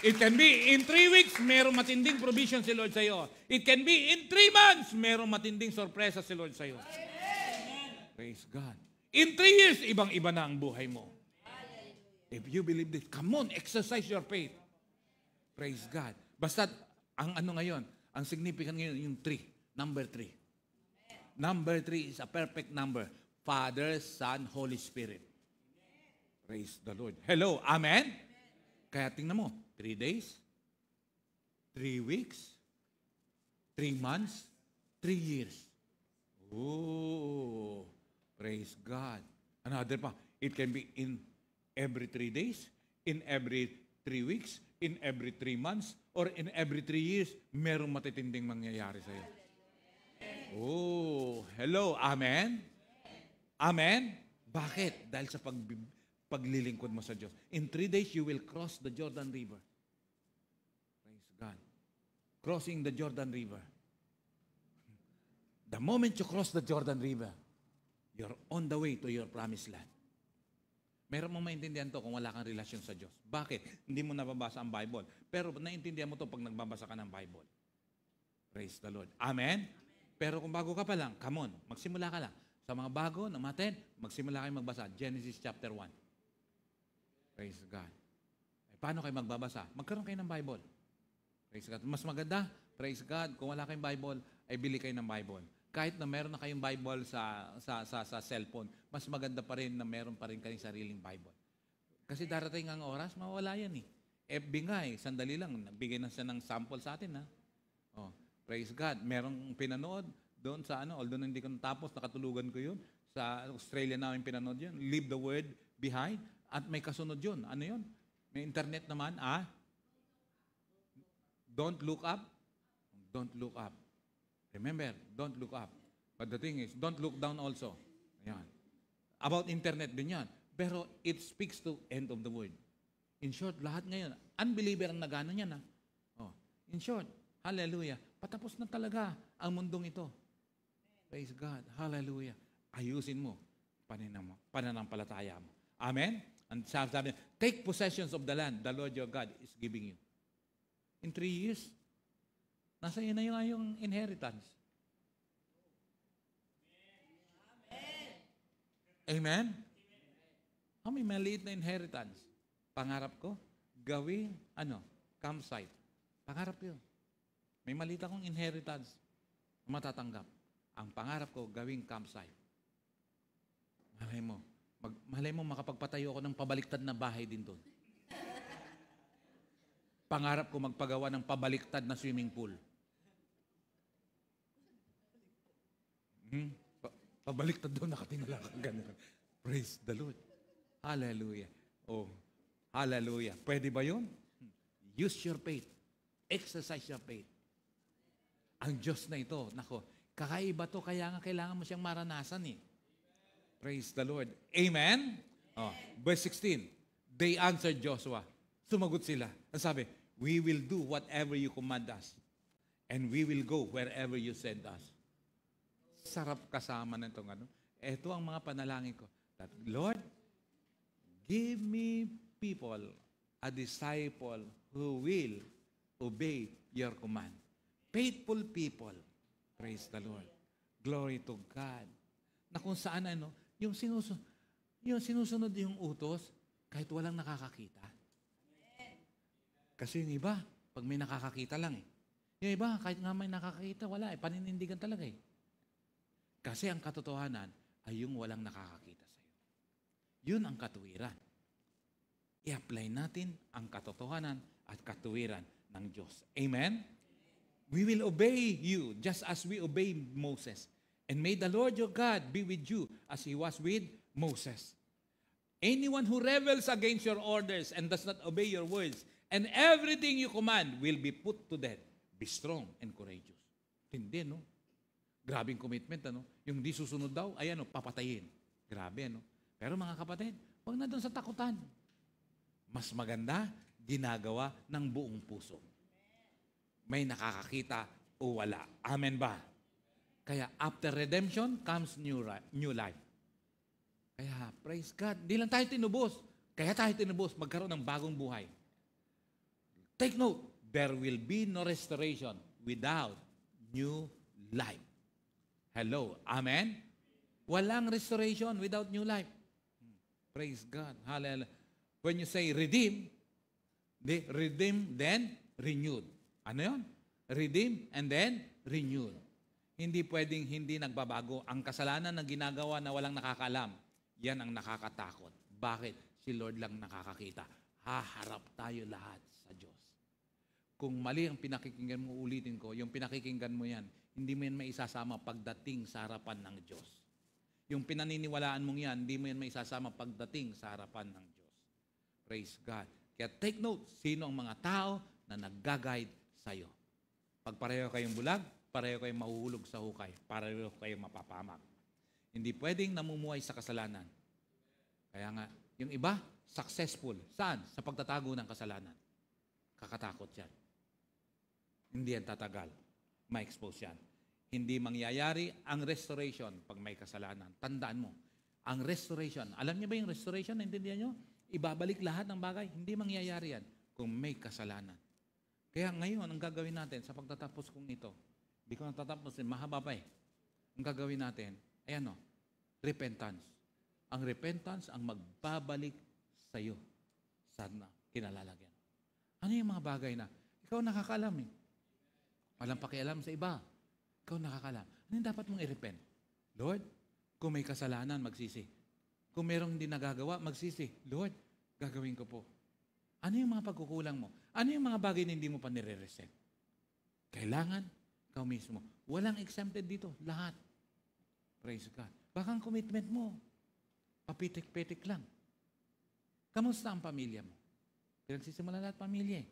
it can be in three weeks, mayroong matinding provision si Lord sa'yo. It can be in three months, mayroong matinding sorpresa si Lord sa'yo. Amen. Praise God. In three years, ibang-iba na ang buhay mo. If you believe this, come on, exercise your faith. Praise God. Basta, ang ano ngayon, ang significant ngayon yung three. Number three. Number three is a perfect number. Father, Son, Holy Spirit. Praise the Lord. Hello. Amen? Amen? Kaya tingnan mo. Three days. Three weeks. Three months. Three years. Oh. Praise God. Another pa. It can be in every three days, in every three weeks, in every three months, or in every three years, merong matitinding mangyayari sa iyo. Oh, hello. Amen? Amen? Bakit? Dahil sa pag, paglilingkod mo sa Diyos. In three days, you will cross the Jordan River. Praise God. Crossing the Jordan River. The moment you cross the Jordan River, you're on the way to your promised land. Meron mong maintindihan to kung wala kang relasyon sa Diyos. Bakit? Hindi mo nababasa ang Bible. Pero naintindihan mo to pag nagbabasa ka ng Bible. Praise the Lord. Amen? Amen? Pero kung bago ka pa lang, come on, magsimula ka lang. Sa mga bago na matin, magsimula kayo magbasa. Genesis chapter 1. Praise God. Eh, paano kayo magbabasa? Magkaroon kayo ng Bible. Praise God. Mas maganda, praise God, kung wala kayong Bible, ay bili kayo ng Bible kahit na meron na kayong Bible sa, sa, sa, sa cellphone, mas maganda pa rin na meron pa rin kayong sariling Bible. Kasi darating ang oras, mawala yan eh. FB nga eh, sandali lang, nagbigay na siya ng sample sa atin ha. Oh, praise God, merong pinanood doon sa ano, although hindi ko natapos, nakatulugan ko yun. Sa Australia namin pinanood yun, Leave the Word Behind. At may kasunod yun. Ano yun? May internet naman, ah? Don't look up. Don't look up. Remember, don't look up. But the thing is, don't look down also. Ayan. About internet din yan. Pero it speaks to end of the world. In short, lahat ngayon, unbeliever ang nagano niyan. Ha? Oh. In short, hallelujah, patapos na talaga ang mundong ito. Praise God. Hallelujah. Ayusin mo. Paninam mo. Pananampalataya mo. Amen? And sabi, take possessions of the land the Lord your God is giving you. In three years, Nasa iyo na yung iyong inheritance. Amen? How may maliit na inheritance? Pangarap ko, gawing, ano, campsite. Pangarap ko. May maliit akong inheritance matatanggap. Ang pangarap ko, gawing campsite. Malay mo, mag, malay mo makapagpatayo ako ng pabaliktad na bahay din doon. Pangarap ko magpagawa ng pabaliktad na swimming pool. Hmm? Pa- pabaliktad doon, nakatingala ka ganun. Praise the Lord. Hallelujah. Oh, hallelujah. Pwede ba yun? Hmm. Use your faith. Exercise your faith. Ang Diyos na ito, nako, kakaiba to, kaya nga kailangan mo siyang maranasan eh. Praise the Lord. Amen? Amen. Oh, verse 16, they answered Joshua, Sumagot sila. Ang sabi, we will do whatever you command us. And we will go wherever you send us. Sarap kasama ng itong ano. Ito ang mga panalangin ko. That, Lord, give me people, a disciple who will obey your command. Faithful people. Praise the Lord. Glory to God. Na kung saan ano, yung sinusunod, yung sinusunod yung utos, kahit walang nakakakita. Kasi yung iba, pag may nakakakita lang eh. Yung iba, kahit nga may nakakakita, wala eh. Paninindigan talaga eh. Kasi ang katotohanan ay yung walang nakakakita sa'yo. Yun ang katuwiran. I-apply natin ang katotohanan at katuwiran ng Diyos. Amen? We will obey you just as we obey Moses. And may the Lord your God be with you as He was with Moses. Anyone who rebels against your orders and does not obey your words and everything you command will be put to death. Be strong and courageous. Hindi, no? Grabing commitment, ano? Yung di susunod daw, ay ano, papatayin. Grabe, ano? Pero mga kapatid, huwag na doon sa takutan. Mas maganda, ginagawa ng buong puso. May nakakakita o wala. Amen ba? Kaya after redemption comes new, new life. Kaya praise God, di lang tayo tinubos. Kaya tayo tinubos, magkaroon ng bagong buhay. Take note, there will be no restoration without new life. Hello. Amen? Walang restoration without new life. Praise God. Hallelujah. When you say redeem, they redeem then renewed. Ano yon? Redeem and then renewed. Hindi pwedeng hindi nagbabago. Ang kasalanan na ginagawa na walang nakakalam, yan ang nakakatakot. Bakit? Si Lord lang nakakakita. Haharap tayo lahat kung mali ang pinakikinggan mo, ulitin ko, yung pinakikinggan mo yan, hindi mo yan maisasama pagdating sa harapan ng Diyos. Yung pinaniniwalaan mong yan, hindi mo yan maisasama pagdating sa harapan ng Diyos. Praise God. Kaya take note, sino ang mga tao na nag-guide sa'yo. Pag pareho kayong bulag, pareho kayong mahuhulog sa hukay, pareho kayong mapapamak. Hindi pwedeng namumuhay sa kasalanan. Kaya nga, yung iba, successful. Saan? Sa pagtatago ng kasalanan. Kakatakot yan. Hindi yan tatagal. Ma-expose yan. Hindi mangyayari ang restoration pag may kasalanan. Tandaan mo, ang restoration, alam niyo ba yung restoration? Naintindihan niyo? Ibabalik lahat ng bagay. Hindi mangyayari yan kung may kasalanan. Kaya ngayon, ang gagawin natin sa pagtatapos kong ito, hindi ko natatapos, eh, mahaba pa eh. Ang gagawin natin, ay ano? Repentance. Ang repentance ang magbabalik sa iyo sa kinalalagyan. Ano yung mga bagay na ikaw nakakalam eh? Walang pakialam sa iba. Ikaw nakakalam. Ano dapat mong i-repent? Lord, kung may kasalanan, magsisi. Kung merong hindi nagagawa, magsisi. Lord, gagawin ko po. Ano yung mga pagkukulang mo? Ano yung mga bagay na hindi mo pa nire-resent? Kailangan ikaw mismo. Walang exempted dito. Lahat. Praise God. Baka ang commitment mo, papitik-pitik lang. Kamusta ang pamilya mo? Pinagsisimula lahat pamilya eh.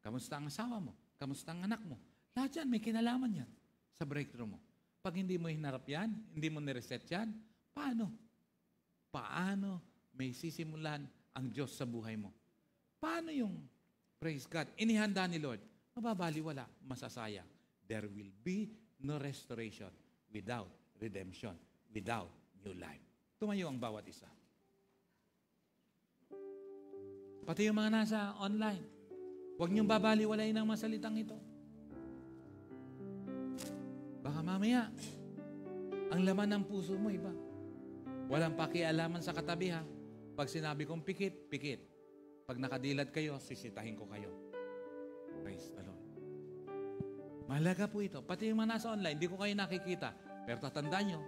Kamusta ang asawa mo? Kamusta ang anak mo? Lahat yan, may kinalaman yan sa breakthrough mo. Pag hindi mo hinarap yan, hindi mo nireset yan, paano? Paano may sisimulan ang Diyos sa buhay mo? Paano yung, praise God, inihanda ni Lord, mababaliwala, masasayang. There will be no restoration without redemption, without new life. Tumayo ang bawat isa. Pati yung mga nasa online, huwag niyong babaliwalayin ang masalitang ito. Baka mamaya, ang laman ng puso mo iba. Walang pakialaman sa katabi ha. Pag sinabi kong pikit, pikit. Pag nakadilat kayo, sisitahin ko kayo. Praise the Lord. Mahalaga po ito. Pati yung mga nasa online, hindi ko kayo nakikita. Pero tatanda nyo,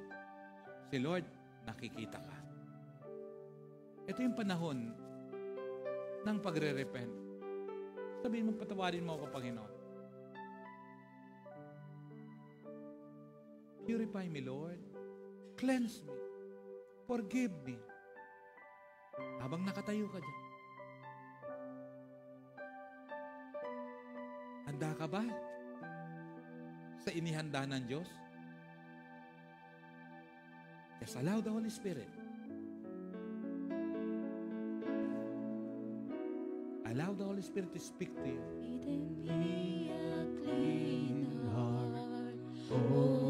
si Lord, nakikita ka. Ito yung panahon ng pagre-repent. Sabihin mo, patawarin mo ako, Panginoon. Purify me, Lord. Cleanse me. Forgive me. Habang nakatayo ka dyan. Handa ka ba sa inihanda ng Diyos? Just allow the Holy Spirit. Allow the Holy Spirit to speak to you. May there be a clean heart, oh.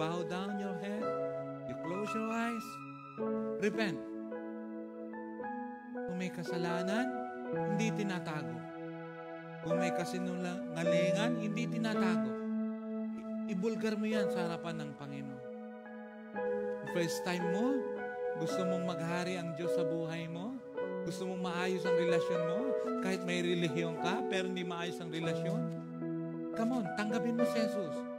bow down your head, you close your eyes, repent. Kung may kasalanan, hindi tinatago. Kung may kasinungalingan, hindi tinatago. Ibulgar mo yan sa harapan ng Panginoon. First time mo, gusto mong maghari ang Diyos sa buhay mo, gusto mong maayos ang relasyon mo, kahit may relihiyon ka, pero hindi maayos ang relasyon, come on, tanggapin mo si Jesus.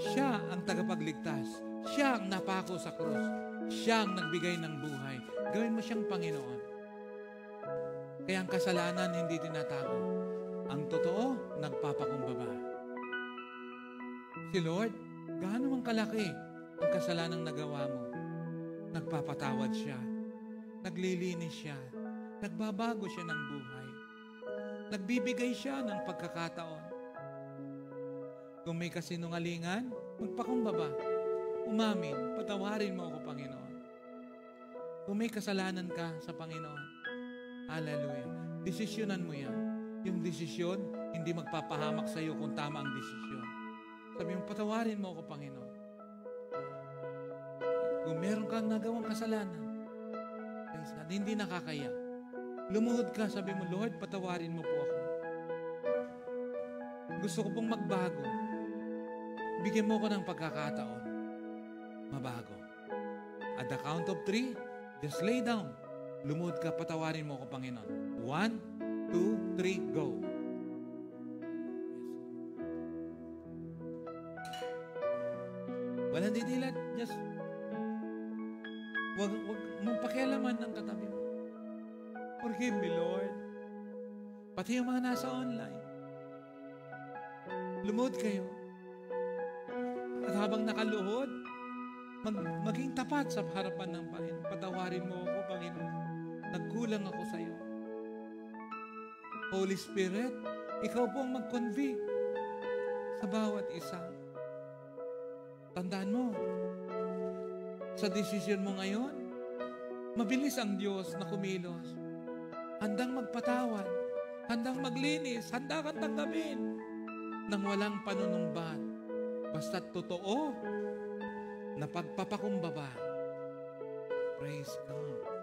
Siya ang tagapagligtas. Siya ang napako sa krus. Siya ang nagbigay ng buhay. Gawin mo siyang Panginoon. Kaya ang kasalanan hindi tinatago. Ang totoo, nagpapakumbaba. Si Lord, gaano mang kalaki ang kasalanang nagawa mo. Nagpapatawad siya. Naglilinis siya. Nagbabago siya ng buhay. Nagbibigay siya ng pagkakataon kung may kasinungalingan, magpakumbaba. Umamin, patawarin mo ako, Panginoon. Kung may kasalanan ka sa Panginoon, hallelujah. Desisyonan mo yan. Yung desisyon, hindi magpapahamak sa iyo kung tama ang desisyon. Sabi mo, patawarin mo ako, Panginoon. Kung meron kang nagawang kasalanan, hindi nakakaya, lumuhod ka, sabi mo, Lord, patawarin mo po ako. Gusto ko pong magbago. Bigyan mo ko ng pagkakataon. Mabago. At the count of three, just lay down. Lumuhod ka, patawarin mo ko, Panginoon. One, two, three, go. Yes. Walang didilat. Just Wag, wag mong pakialaman ng katabi mo. Forgive me, Lord. Pati yung mga nasa online. Lumod kayo. At habang nakaluhod, mag, maging tapat sa harapan ng Panginoon. Patawarin mo ako, Panginoon. Nagkulang ako sa iyo. Holy Spirit, ikaw po ang mag-convict sa bawat isa. Tandaan mo, sa desisyon mo ngayon, mabilis ang Diyos na kumilos. Handang magpatawad, handang maglinis, handa kang tanggapin ng walang panunumbat Basta't totoo na pagpapakumbaba. Praise God.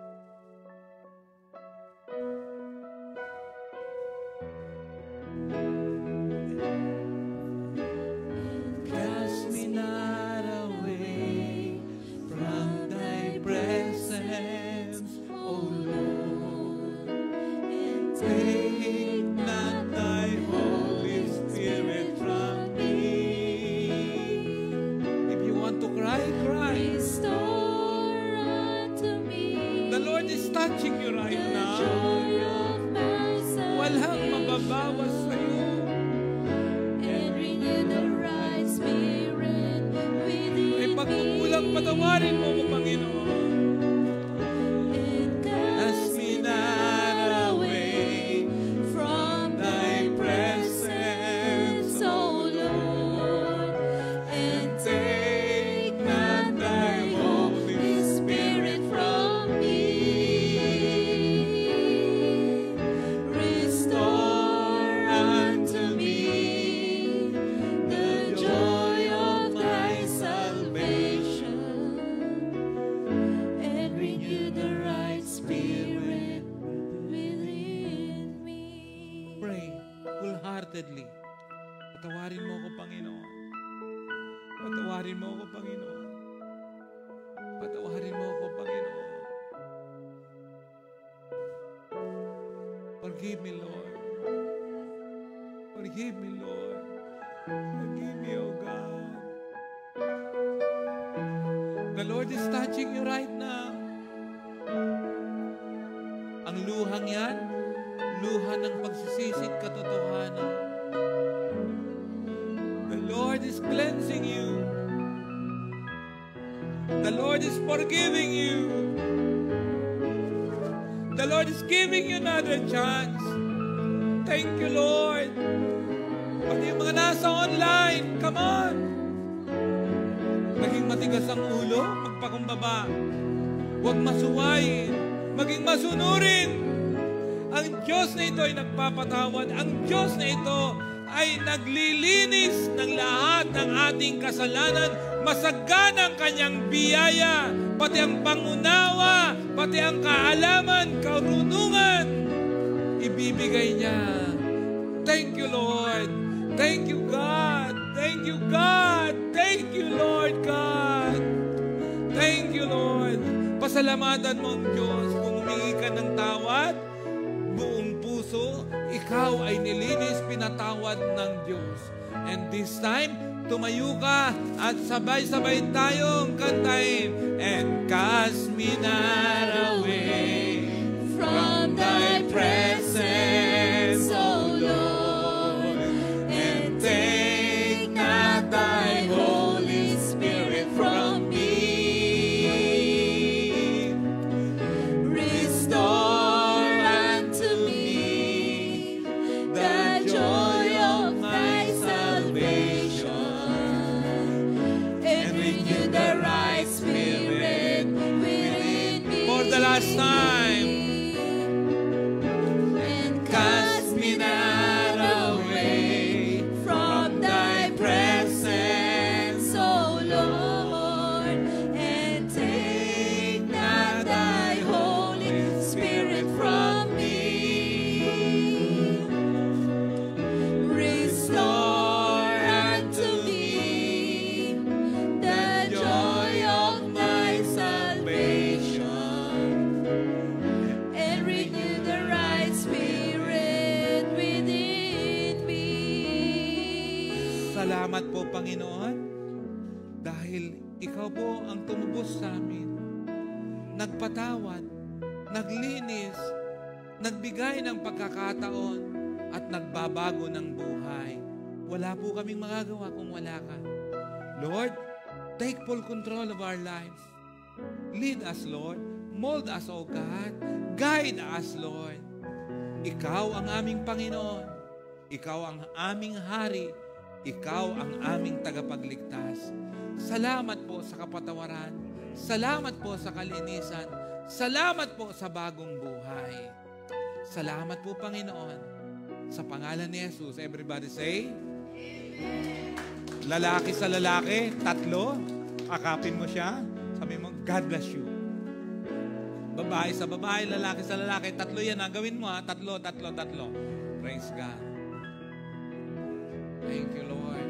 nagpapatawad. Ang Diyos na ito ay naglilinis ng lahat ng ating kasalanan. Masagana ang kanyang biyaya, pati ang pangunawa, pati ang kaalaman, karunungan, ibibigay niya. Thank you, Lord. Thank you, God. Thank you, God. Thank you, Lord God. Thank you, Lord. Pasalamatan mo ang tawad ng Diyos. And this time, tumayo ka at sabay-sabay tayong kantahin. And cast me not magpapabago ng buhay. Wala po kaming magagawa kung wala ka. Lord, take full control of our lives. Lead us, Lord. Mold us, O God. Guide us, Lord. Ikaw ang aming Panginoon. Ikaw ang aming Hari. Ikaw ang aming tagapagligtas. Salamat po sa kapatawaran. Salamat po sa kalinisan. Salamat po sa bagong buhay. Salamat po, Panginoon sa pangalan ni Jesus, everybody say, Amen. Lalaki sa lalaki, tatlo, akapin mo siya, sabi mo, God bless you. Babae sa babae, lalaki sa lalaki, tatlo yan ang gawin mo ha, tatlo, tatlo, tatlo. Praise God. Thank you, Lord.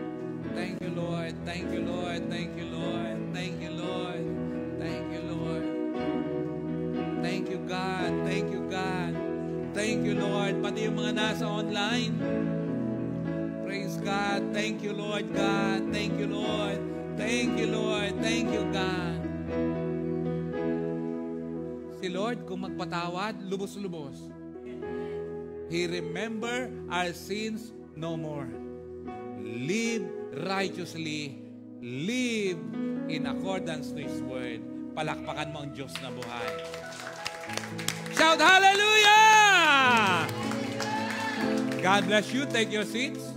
Thank you, Lord. Thank you, Lord. Thank you, Lord. Thank you, Lord. Thank you, Lord. Thank you, God. Thank you, God. Thank you, Lord. Pati yung mga nasa online. Praise God. Thank you, Lord God. Thank you, Lord. Thank you, Lord. Thank you, God. Si Lord, kung magpatawad, lubos-lubos. He remember our sins no more. Live righteously. Live in accordance to His Word. Palakpakan mo ang Diyos na buhay. Amen. shout hallelujah. God bless you. Take your seats.